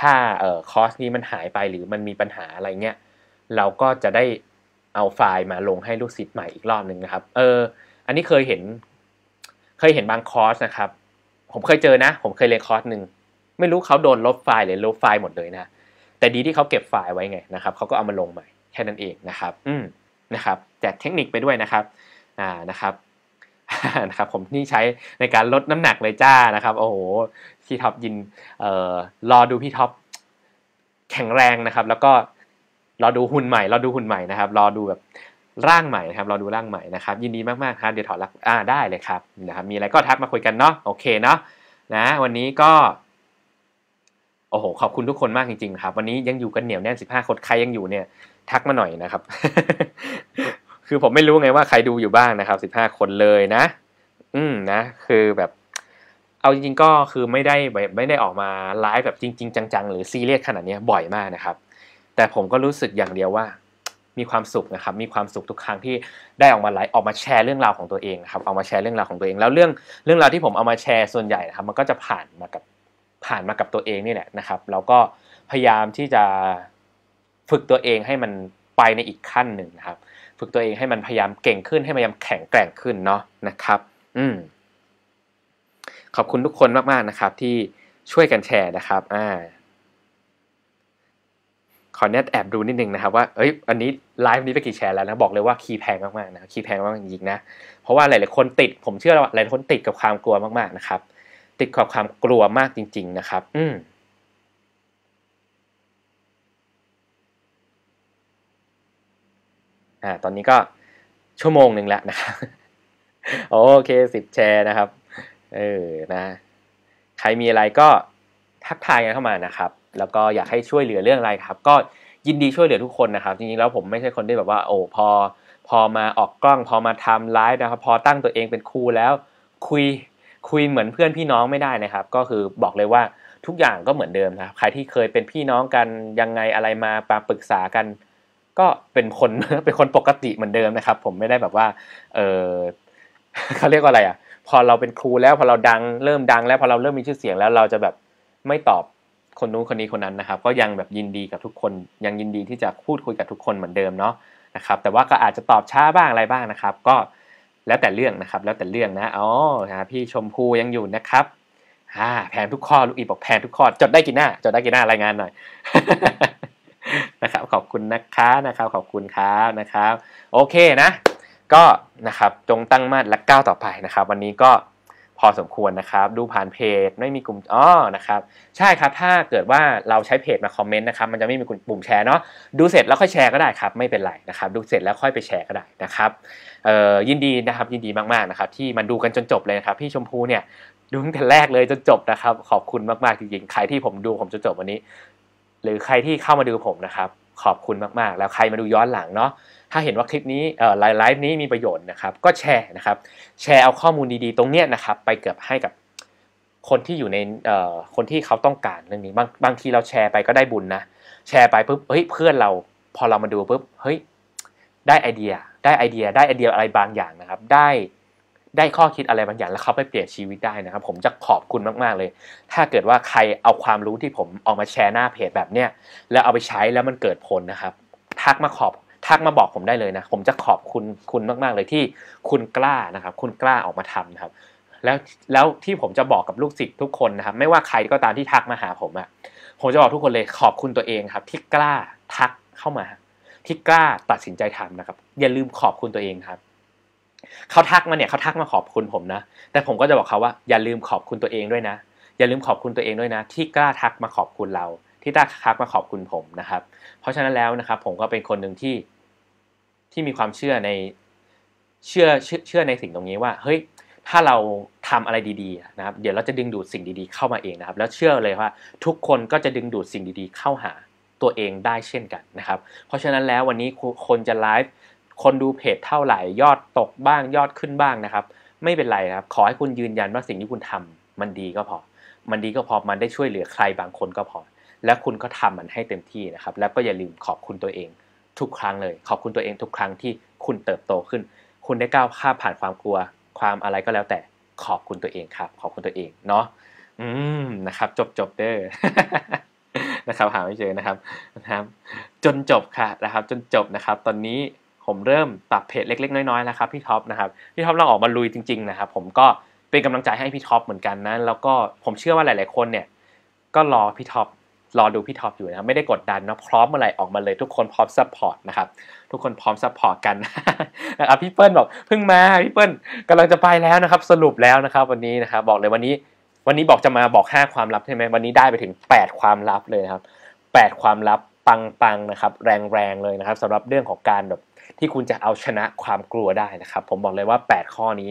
ถ้าเอ่อคอสนี้มันหายไป หรือมันมีปัญหาอะไรเงี้ยเราก็จะได้เอาไฟล์มาลงให้ลูกศิษย์ใหม่อีกรอบหนึ่งนะครับ เออ อันนี้เคยเห็น เคยเห็นบางคอร์สนะครับผมเคยเจอนะ ผมเคยเรียนคอร์สหนึ่งไม่รู้เขาโดนลบไฟล์หรือลบไฟล์หมดเลยนะแต่ดีที่เขาเก็บไฟล์ไว้ไงนะครับเขาก็เอามาลงใหม่แค่นั้นเองนะครับ อืมนะครับแจกเทคนิคไปด้วยนะครับ อ่านะครับนะครับผมที่ใช้ในการลดน้ำหนักเลยจ้านะครับ โอ้โหพี่ท็อปยินรอดูพี่ท็อปแข็งแรงนะครับ แล้วก็รอดูหุ่นใหม่รอดูหุ่นใหม่นะครับ รอดูแบบร่างใหม่นะครับรอดูร่างใหม่นะครับ ยินดีมากๆครับเดี๋ยวถอดรักอ่าได้เลยครับนะครับมีอะไรก็ทักมาคุยกันเนาะโอเคเนาะนะ วันนี้ก็ โอ้โหขอบคุณทุกคนมากจริงๆครับวันนี้ยังอยู่กันเหนียวแน่น15คนใครยังอยู่เนี่ยทักมาหน่อยนะครับคือผมไม่รู้ไงว่าใครดูอยู่บ้างนะครับ สิบห้าคนเลยนะ อืมนะ คือแบบ เอาจริง ๆ ก็คือไม่ได้ไม่ได้ออกมาไลฟ์แบบจริง ๆ จัง ๆ หรือซีเรียสขนาดนี้บ่อยมากนะครับ แต่ผมก็รู้สึกอย่างเดียวว่ามีความสุขนะครับ มีความสุขทุกครั้งที่ได้ออกมาไลฟ์ออกมาแชร์เรื่องราวของตัวเองครับ เอามาแชร์เรื่องราวของตัวเอง แล้วเรื่องเรื่องราวที่ผมเอามาแชร์ส่วนใหญ่นะครับ มันก็จะผ่านมากับผ่านมากับตัวเองนี่แหละนะครับ แล้วก็พยายามที่จะฝึกตัวเองให้มันไปในอีกขั้นหนึ่งนะครับฝึกตัวเองให้มันพยายามเก่งขึ้นให้พยายามแข็งแกร่งขึ้นเนาะนะครับ อืม ขอบคุณทุกคนมากๆนะครับ ที่ช่วยกันแชร์นะครับ อ่า ขอเนี้ยแอบดูนิดนึงนะครับว่า เอ้ย อันนี้ไลฟ์นี้ไปกี่แชร์แล้วนะ บอกเลยว่าคีย์แพงมากๆนะคีย์แพงมากจริงๆนะ เพราะว่าหลาย ๆคนติด ผมเชื่อว่าหลายคนติดกับความกลัวมากๆ นะครับ ติดกับความกลัวมากจริง ๆ นะครับ อืมอ่าตอนนี้ก็ชั่วโมงหนึ่งแล้วนะครับโอเคสิบแชร์นะครับ เออนะ ใครมีอะไรก็ทักทายกันเข้ามานะครับแล้วก็อยากให้ช่วยเหลือเรื่องอะไรครับ ก็ยินดีช่วยเหลือทุกคนนะครับจริงๆแล้วผมไม่ใช่คนที่แบบว่า โอ้พอ พอมาออกกล้อง พอมาทำไลฟ์นะครับ พอตั้งตัวเองเป็นครูแล้ว คุย คุยเหมือนเพื่อนพี่น้องไม่ได้นะครับ ก็คือบอกเลยว่าทุกอย่างก็เหมือนเดิมนะครับ ใครที่เคยเป็นพี่น้องกันยังไงอะไรมาปรึกษากันก็เป็นคนเป็นคนปกติเหมือนเดิมนะครับ ผมไม่ได้แบบว่า เออเขาเรียกว่าอะไรอ่ะพอเราเป็นครูแล้วพอเราดัง เริ่มดังแล้วพอเราเริ่มมีชื่อเสียง แล้วเราจะแบบไม่ตอบคนนู้นคนนี้คนนั้นนะครับ ก็ยังแบบยินดีกับทุกคนยังยินดีที่จะพูดคุยกับทุกคนเหมือนเดิมเนาะนะครับแต่ว่าก็อาจจะตอบช้าบ้างอะไรบ้างนะครับ ก็ แล้วแต่เรื่องนะครับ แล้วแต่เรื่องนะอ๋อพี่ชมพูยังอยู่นะครับอ่าแผนทุกข้อลูกอีบอกแผนทุกข้อ จดได้กี่หน้าจดได้กี่หน้ารายงานหน่อยนะครับขอบคุณนะคะนะครับ ขอบคุณครับนะครับ โอเคนะ ก็นะครับจงตั้งมั่นและก้าวต่อไปนะครับ วันนี้ก็พอสมควรนะครับ ดูผ่านเพจไม่มีกลุ่มอ๋อนะครับ ใช่ครับถ้าเกิดว่าเราใช้เพจมาคอมเมนต์นะครับมันจะไม่มีปุ่มแชร์เนาะดูเสร็จแล้วค่อยแชร์ก็ได้ครับไม่เป็นไรนะครับดูเสร็จแล้วค่อยไปแชร์ก็ได้นะครับเอ่อยินดีนะครับยินดีมากๆนะครับ ที่มาดูกันจนจบเลยนะครับ พี่ชมพูเนี่ยดูตั้งแต่แรกเลยจนจบนะครับ ขอบคุณมากๆจริงๆใครที่ผมดูผมจนจบวันนี้หรือใครที่เข้ามาดูผมนะครับขอบคุณมากๆ แล้วใครมาดูย้อนหลังเนาะถ้าเห็นว่าคลิปนี้เอ่อไลฟ์นี้มีประโยชน์นะครับ ก็แชร์นะครับ แชร์เอาข้อมูลดีๆตรงเนี้ยนะครับ ไปเกือบให้กับคนที่อยู่ในเอ่อคนที่เขาต้องการเรื่องนี้บางบางทีเราแชร์ไปก็ได้บุญนะแชร์ไปปุ๊บเฮ้ยเพื่อนเราพอเรามาดูปุ๊บเฮ้ยได้ไอเดียได้ไอเดีย ได้ไอเดียอะไรบางอย่างนะครับได้ได้ข้อคิดอะไรบางอย่างแล้วเขาไปเปลี่ยนชีวิตได้นะครับ ผมจะขอบคุณมาก ๆ เลย ถ้าเกิดว่าใครเอาความรู้ที่ผมออกมาแชร์หน้าเพจแบบเนี้ยแล้วเอาไปใช้แล้วมันเกิดผลนะครับ ทักมาขอบ ทักมาบอกผมได้เลยนะผมจะขอบคุณคุณมาก ๆ เลยที่คุณกล้านะครับ คุณกล้าออกมาทำนะครับ แล้วแล้วที่ผมจะบอกกับลูกศิษย์ทุกคนนะครับ ไม่ว่าใครก็ตามที่ทักมาหาผมอะผมจะบอกทุกคนเลยขอบคุณตัวเองครับ ที่กล้าทักเข้ามา ที่กล้าตัดสินใจทำนะครับอย่าลืมขอบคุณตัวเองครับเขาทักมาเนี่ยเขาทักมาขอบคุณผมนะ แต่ผมก็จะบอกเขาว่าอย่าลืมขอบคุณตัวเองด้วยนะ อย่าลืมขอบคุณตัวเองด้วยนะ ที่กล้าทักมาขอบคุณเรา ที่กล้าทักมาขอบคุณผมนะครับ เพราะฉะนั้นแล้วนะครับ ผมก็เป็นคนหนึ่งที่ที่มีความเชื่อในเชื่อเชื่อในสิ่งตรงนี้ว่า เฮ้ยถ้าเราทำอะไรดีๆนะครับ เดี๋ยวเราจะดึงดูดสิ่งดีๆเข้ามาเองนะครับ แล้วเชื่อเลยว่าทุกคนก็จะดึงดูดสิ่งดีๆ เข้าหาตัวเองได้เช่นกันนะครับ เพราะฉะนั้นแล้ววันนี้คนจะไลฟ์คนดูเพจเท่าไหร่ยอดตกบ้างยอดขึ้นบ้างนะครับ ไม่เป็นไรนะครับ ขอให้คุณยืนยันว่าสิ่งที่คุณทำมันดีก็พอมันดีก็พอมันได้ช่วยเหลือใครบางคนก็พอ และคุณก็ทำมันให้เต็มที่นะครับ แล้วก็อย่าลืมขอบคุณตัวเอง ทุกครั้งเลย ขอบคุณตัวเองทุกครั้งที่คุณเติบโตขึ้น คุณได้ก้าวข้ามผ่านความกลัว ความอะไรก็แล้วแต่ขอบคุณตัวเองครับ ขอบคุณตัวเองเนาะอืมนะครับ จบจบเด้อนะครับ หาไม่เจอนะครับ นะครับ จนจบค่ะนะครับ จนจบนะครับ ตอนนี้ผมเริ่มปรับเพจเล็กๆน้อยๆแล้วครับพี่ท็อปนะครับพี่ท็อปเราออกมาลุยจริงๆนะครับผมก็เป็นกำลังใจให้พี่ท็อปเหมือนกันนะแล้วก็ผมเชื่อว่าหลายๆคนเนี่ยก็รอพี่ท็อปรอดูพี่ท็อปอยู่นะไม่ได้กดดันนะพร้อมเมื่อไหร่ออกมาเลยทุกคนพร้อมซัพพอร์ตนะครับทุกคนพร้อมซัพพอร์ตกันนะครับพี่เปิ้ลบอกเพิ่งมาพี่เปิ้ลกำลังจะไปแล้วนะครับสรุปแล้วนะครับ วันนี้นะครับบอกเลยวันนี้ วันนี้บอกจะมาบอก 5 ความลับใช่ไหมวันนี้ได้ไปถึง 8 ความลับเลยครับ8ความลับปังๆนะครับแรงๆเลยนะครับสำหรับเรื่องของการแบบที่คุณจะเอาชนะความกลัวได้นะครับ ผมบอกเลยว่า 8 ข้อนี้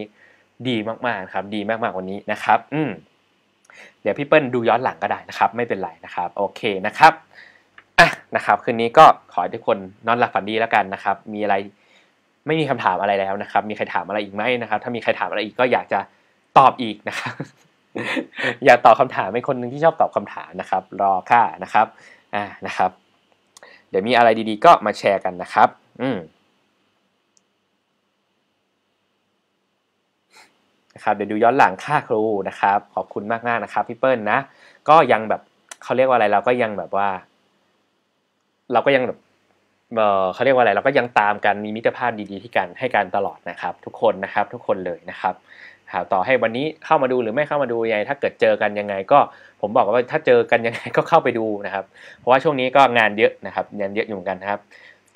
ดีมากๆครับ ดีมากๆวันนี้นะครับ อืมเดี๋ยวพี่เปิ้ลดูย้อนหลังก็ได้นะครับ ไม่เป็นไรนะครับ โอเคนะครับอ่ะนะครับคืนนี้ก็ขอให้ทุกคนนอนหลับฝันดีแล้วกันนะครับ มีอะไรไม่มีคำถามอะไรแล้วนะครับ มีใครถามอะไรอีกไหมนะครับ ถ้ามีใครถามอะไรอีกก็อยากจะตอบอีกนะครับ อยากตอบคาถามเป็นคนหนึ่งที่ชอบตอบคำถามนะครับ รอค่ะนะครับ อ่านะครับ เดี๋ยวมีอะไรดีๆ ก็มาแชร์กันนะครับ อืมะครับเดี๋ยวดูย้อนหลังค่าครูนะครับ ขอบคุณมากมากนะครับพี่เปิ้ลนะ ก็ยังแบบเขาเรียกว่าอะไรเราก็ยังแบบว่า เราก็ยังแบบเออเขาเรียกว่าอะไร เราก็ยังตามกันมีมิตรภาพดี ๆ ที่กันให้กันตลอดนะครับ ทุกคนนะครับทุกคนเลยนะครับคาต่อให้วันนี้เข้ามาดูหรือไม่เข้ามาดูยังไงถ้าเกิดเจอกันยังไงก็ ผมบอกว่าถ้าเจอกันยังไงก็เข้าไปดูนะครับ เพราะว่าช่วงนี้ก็งานเยอะนะครับ งานเยอะอยู่นกันครับ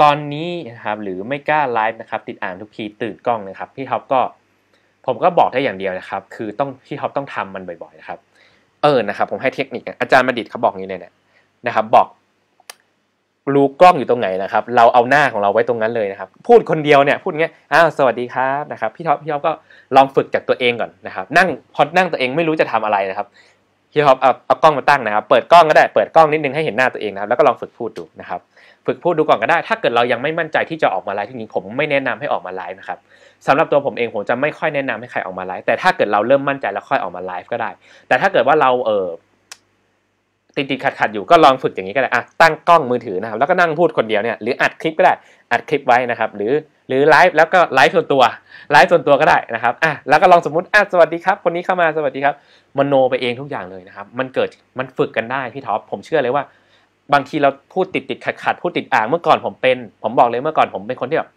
ตอนนี้นะครับ หรือไม่กล้าไลฟ์นะครับ ติดอ่านทุกทีตื่นกล้องนะครับ พี่ท็อปก็ผมก็บอกได้อย่างเดียวนะครับ คือต้องที่ท็อปต้องทำมันบ่อย ๆนะครับ เออ นะครับ ผมให้เทคนิค อาจารย์มาดิดเขาบอกนี้เลยเนี่ยนะครับ บอกรู้กล้องอยู่ตรงไหนนะครับ เราเอาหน้าของเราไว้ตรงนั้นเลยนะครับ พูดคนเดียวเนี่ย พูดงี้อ้าว สวัสดีครับ นะครับ พี่ท็อป พี่ท็อปก็ลองฝึกจากตัวเองก่อนนะครับ นั่ง พอ นั่งตัวเองไม่รู้จะทำอะไรนะครับ พี่ท็อปเอาเอากล้องมาตั้งนะครับ เปิดกล้องก็ได้ เปิดกล้องนิดนึงให้เห็นหน้าตัวเองนะครับ แล้วก็ลองฝึกพูดดูนะครับ ฝึกพูดดูก่อนก็ได้ ถ้าเกิดเรายังไม่มั่นใจที่จะออกมาไลฟ์ที่นี้ผมไม่แนะนำให้ออกมาไลฟ์นะครับสำหรับตัวผมเองผมจะไม่ค่อยแนะนำให้ใครออกมาไลฟ์แต่ถ้าเกิดเราเริ่มมั่นใจแล้วค่อยออกมาไลฟ์ก็ได้ แต่ถ้าเกิดว่าเราเออติดติดขัดขัดอยู่ก็ลองฝึกอย่างนี้ก็ได้อะตั้งกล้องมือถือนะครับ แล้วก็นั่งพูดคนเดียวเนี่ยหรืออัดคลิปก็ได้อัดคลิปไว้นะครับ หรือหรือไลฟ์แล้วก็ไลฟ์ส่วนตัวไลฟ์ส่วนตัวก็ได้นะครับอ่ะแล้วก็ลองสมมติอ่ะสวัสดีครับคนนี้เข้ามาสวัสดีครับ มโนไปเองทุกอย่างเลยนะครับ มันเกิดมันฝึกกันได้พี่ท็อปผมเชื่อเลยว่า บางทีเราพูดติดติดขัดขัดพูดติดอ่างเมื่อก่อนผมเป็น ผมบอกเลยเมื่อก่อนผมเป็นคนที่แบบ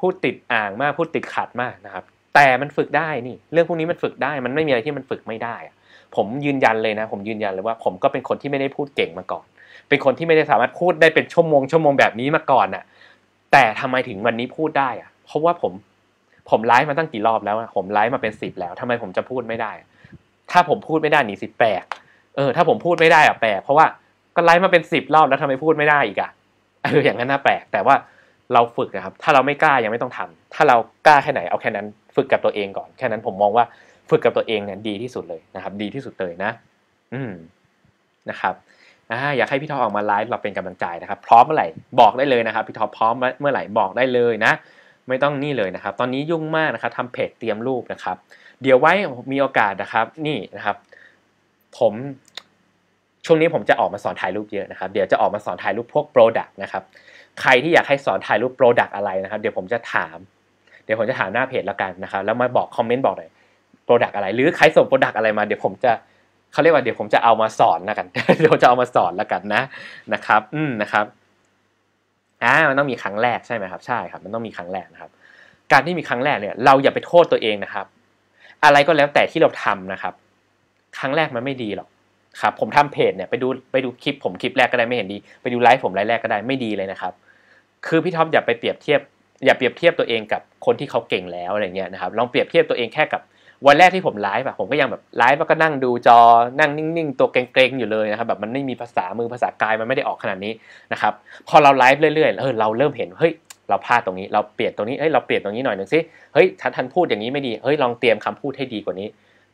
พูดติดอ่างมากพูดติดขัดมากนะครับ แต่มันฝึกได้นี่ เรื่องพวกนี้มันฝึกได้มันไม่มีอะไรที่มันฝึกไม่ได้ ผมยืนยันเลยนะ ผมยืนยันเลยว่า ผมก็เป็นคนที่ไม่ได้พูดเก่งมาก่อน เป็นคนที่ไม่ได้สามารถพูดได้เป็นชั่วโมงชั่วโมงแบบนี้มาก่อนน่ะ แต่ทำไมถึงวันนี้พูดได้อะเพราะว่าผม ผมไลฟ์มาตั้งกี่รอบแล้วผมไลฟ์มาเป็นสิบแล้วทำไมผมจะพูดไม่ได้ ถ้าผมพูดไม่ได้หนีสิแปลกเออ ถ้าผมพูดไม่ได้อะแปลกเพราะว่าก็ไลฟ์มาเป็นสิบรอบแล้วทำไมพูดไม่ได้อีกอะเอออย่างนั้นน่าแปลกแต่ว่าเราฝึกนะครับ ถ้าเราไม่กล้ายังไม่ต้องทำ ถ้าเรากล้าแค่ไหน เอาแค่นั้นฝึกกับตัวเองก่อน แค่นั้นผมมองว่าฝึกกับตัวเองเนี่ยดีที่สุดเลยนะครับ ดีที่สุดเลยนะ อืม นะครับออยากให้พี่ท็อปออกมาไลฟ์เราเป็นกำลังใจนะครับ พร้อมเมื่อไหร่บอกได้เลยนะครับ พี่ท็อปพร้อมเมื่อไหร่บอกได้เลยนะ ไม่ต้องนี่เลยนะครับ ตอนนี้ยุ่งมากนะครับทำเพจเตรียมรูปนะครับ เดี๋ยวไว้มีโอกาสนะครับ นี่นะครับ ผม ช่วงนี้ผมจะออกมาสอนถ่ายรูปเยอะนะครับ เดี๋ยวจะออกมาสอนถ่ายรูปพวกโปรดักต์นะครับใครที่อยากให้สอนถ่ายรูปโปรดักอะไรนะครับ เดี๋ยวผมจะถาม เดี๋ยวผมจะถามหน้าเพจแล้วกันนะครับแล้วมาบอกคอมเมนต์บอกหน่อยโปรดักอะไร หรือใครส่งโปรดักอะไรมาเดี๋ยวผมจะเขาเรียกว่าเดี๋ยวผมจะเอามาสอนนะกันเดี๋ยวจะเอามาสอนแล้วกันนะนะครับ อืมนะครับอ่ามันต้องมีครั้งแรกใช่ไหมครับใช่ครับมันต้องมีครั้งแรกนะครับ การที่มีครั้งแรกเนี่ยเราอย่าไปโทษตัวเองนะครับ อะไรก็แล้วแต่ที่เราทำนะครับ ครั้งแรกมันไม่ดีหรอกครับ ผมทำเพจเนี่ยไปดูไปดูคลิป ผมคลิปแรกก็ได้ไม่เห็นดี ไปดูไลฟ์ผมไลฟ์แรกก็ได้ไม่ดีเลยนะครับคือพี่ท็อปอย่าไปเปรียบเทียบ อย่าเปรียบเทียบตัวเองกับคนที่เขาเก่งแล้วอะไรเงี้ยนะครับลองเปรียบเทียบตัวเองแค่กับ วันแรกที่ผมไลฟ์อะผมก็ยังแบบไลฟ์แล้วก็นั่งดูจอนั่งนิ่งๆตัวเกรงๆอยู่เลยนะครับแบบมันไม่มีภาษามือภาษากายมันไม่ได้ออกขนาดนี้นะครับ พอเราไลฟ์เรื่อยๆเออเราเริ่มเห็นเฮ้ยเราพลาดตรงนี้เราเปลี่ยนตรงนี้เฮ้ยเราเปลี่ยนตรงนี้หน่อยหนึ่งสิเฮ้ยท่านทันพูดอย่างนี้ไม่ดี เฮ้ยลองเตรียมคำพูดให้ดีกว่านี้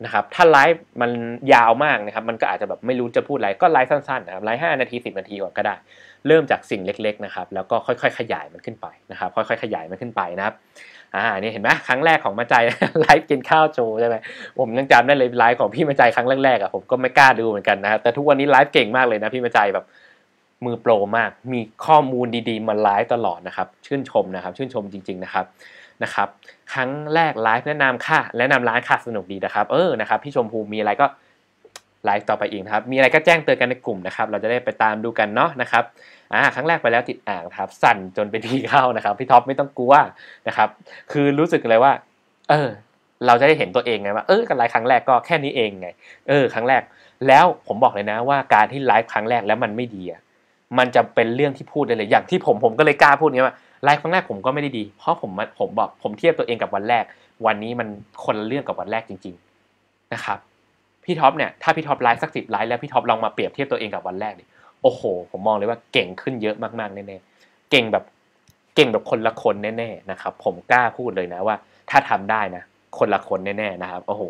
นะครับ ถ้าไลฟ์มันยาวมากนะครับ มันก็อาจจะแบบไม่รู้จะพูดอะไรก็ไลฟ์สั้นๆนะครับไลฟ์ห้านาทีสิบนาทีกก็ได้เริ่มจากสิ่งเล็กๆ นะครับ แล้วก็ค่อยๆ ขยายมันขึ้นไปนะครับ ค่อย ๆ ขยายมันขึ้นไปนะครับ อ่า นี่เห็นไหมครั้งแรกของมาใจ ไลฟ์กินข้าวโจใช่ไหมผมยังจำได้เลยไลฟ์ของพี่มาใจครั้งแรกๆ อ่ะ ผมก็ไม่กล้าดูเหมือนกันนะครับแต่ทุกวันนี้ไลฟ์เก่งมากเลยนะพี่มาใจแบบมือโปรมาก มีข้อมูลดีๆ มาไลฟ์ตลอดนะครับ ชื่นชมนะครับ ชื่นชมจริงๆ นะครับ นะครับ ครั้งแรกไลฟ์แนะนำค่ะแนะนำร้านค่ะสนุกดีนะครับ เออ นะครับ พี่ชมภูมมีอะไรก็ไลฟ์ต่อไปอีกครับ มีอะไรก็แจ้งเตือนกันในกลุ่มนะครับ เราจะได้ไปตามดูกันเนาะนะครับอ่าครั้งแรกไปแล้วติดอ่างครับ สั่นจนไปทีเข้านะครับพี่ท็อปไม่ต้องกลัวนะครับ คือรู้สึกเลยว่า เออ เราจะได้เห็นตัวเองไงว่า เออการไลฟ์ครั้งแรกก็แค่นี้เองไง เออ ครั้งแรก แล้วผมบอกเลยนะว่าการที่ไลฟ์ครั้งแรกแล้วมันไม่ดีอ่ะมันจะเป็นเรื่องที่พูดได้เลย อย่าง ที่ผมผมก็เลยกล้าพูดเงี้ยว่าไลฟ์ครั้งแรกผมก็ไม่ได้ดี เพราะผมผมบอก ผมเทียบตัวเองกับวันแรก วันนี้มันคนละเรื่องกับวันแรกจริง ๆนะครับพี่ท็อปเนี่ยถ้าพี่ท็อปไลฟ์สักสิบไลฟ์แล้วพี่ท็อปลองมาเปรียบเทียบตัวเองกับวันแรกดิโอ้โหผมมองเลยว่าเก่งขึ้นเยอะมากๆแน่ๆเก่งแบบเก่งแบบคนละคนแน่ๆนะครับ ผมกล้าพูดเลยนะว่า ถ้าทำได้นะ คนละคนแน่ๆนะครับโอ้โห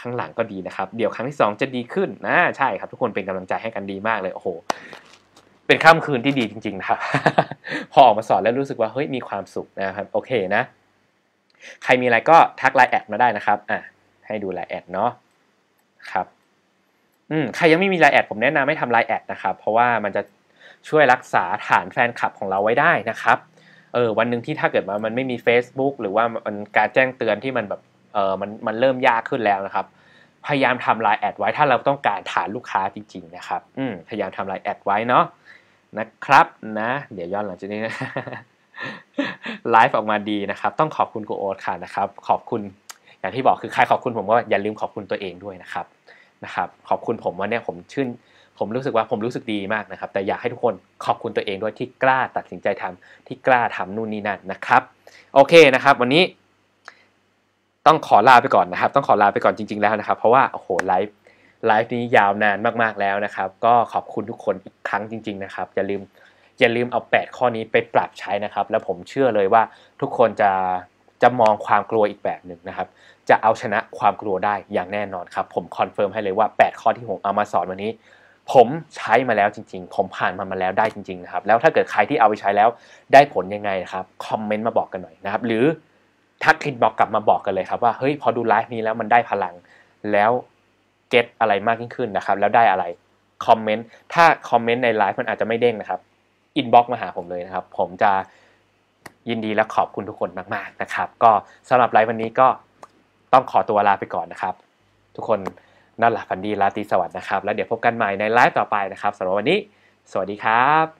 ครั้งหลังก็ดีนะครับเดี๋ยวครั้งที่2จะดีขึ้นนะใช่ครับ ทุกคนเป็นกำลังใจให้กันดีมากเลย โอ้โหเป็นค่ำคืนที่ดีจริงๆนะครับพอออกมาสอนแล้วรู้สึกว่าเฮ้ยมีความสุขนะครับ โอเคนะ ใครมีอะไรก็ทักไลน์แอดมาได้นะครับอ่ะให้ดูไลน์แอดเนาะครับ อืม ใครยังไม่มีไลน์แอดผมแนะนำให้ทำไลน์แอดนะครับ เพราะว่ามันจะช่วยรักษาฐานแฟนคลับของเราไว้ได้นะครับ เออ วันหนึ่งที่ถ้าเกิดว่ามันไม่มี Facebook หรือว่ามันการแจ้งเตือนที่มันแบบ เออมันมันเริ่มยากขึ้นแล้วนะครับ พยายามทำไลน์แอดไว้ถ้าเราต้องการฐานลูกค้าจริง ๆ นะครับ อืมพยายามทำไลน์แอดไว้เนาะ นะครับ นะ เดี๋ยวย้อนหลังจากนี้นะไลฟ์ออกมาดีนะครับ ต้องขอบคุณกูโอ๊ตค่ะนะครับ ขอบคุณอย่างที่บอกคือใครขอบคุณผมก็อย่าลืมขอบคุณตัวเองด้วยนะครับนะครับ ขอบคุณผมว่าเนี่ยผมชื่นผมรู้สึกว่าผมรู้สึกดีมากนะครับ แต่อยากให้ทุกคนขอบคุณตัวเองด้วยที่กล้าตัดสินใจทำที่กล้าทำนู่นนี่นั่นนะครับ โอเคนะครับ วันนี้ ต้องขอลาไปก่อนนะครับ ต้องขอลาไปก่อนจริงๆแล้วนะครับ เพราะว่าโอ้โหไลฟ์ไลฟ์นี้ยาวนานมาก ๆแล้วนะครับ ก็ขอบคุณทุกคนอีกครั้งจริงๆนะครับอย่าลืมอย่าลืมเอา8ข้อนี้ไปปรับใช้นะครับ แล้วผมเชื่อเลยว่าทุกคนจะจะมองความกลัวอีกแบบหนึ่งนะครับ จะเอาชนะความกลัวได้อย่างแน่นอนครับ ผมคอนเฟิร์มให้เลยว่า 8 ข้อที่ผมเอามาสอนวันนี้ ผมใช้มาแล้วจริงๆ ผมผ่านมันมาแล้วได้จริงๆนะครับ แล้วถ้าเกิดใครที่เอาไปใช้แล้วได้ผลยังไงนะครับ คอมเมนต์มาบอกกันหน่อยนะครับ หรือทักคิดบอกกลับมาบอกกันเลยครับว่าเฮ้ยพอดูไลฟ์นี้แล้วมันได้พลัง แล้วเก็ตอะไรมากยิ่งขึ้นนะครับ แล้วได้อะไร คอมเมนต์ ถ้าคอมเมนต์ในไลฟ์มันอาจจะไม่เด้งนะครับ อินบ็อกมาหาผมเลยนะครับ ผมจะยินดีและขอบคุณทุกคนมากๆนะครับ ก็สำหรับไลฟ์วันนี้ก็ต้องขอตัวลาไปก่อนนะครับ ทุกคนนั่นแหละฝันดี ลาตีสวัสดีนะครับ แล้วเดี๋ยวพบกันใหม่ในไลฟ์ต่อไปนะครับสำหรับวันนี้ สวัสดีครับ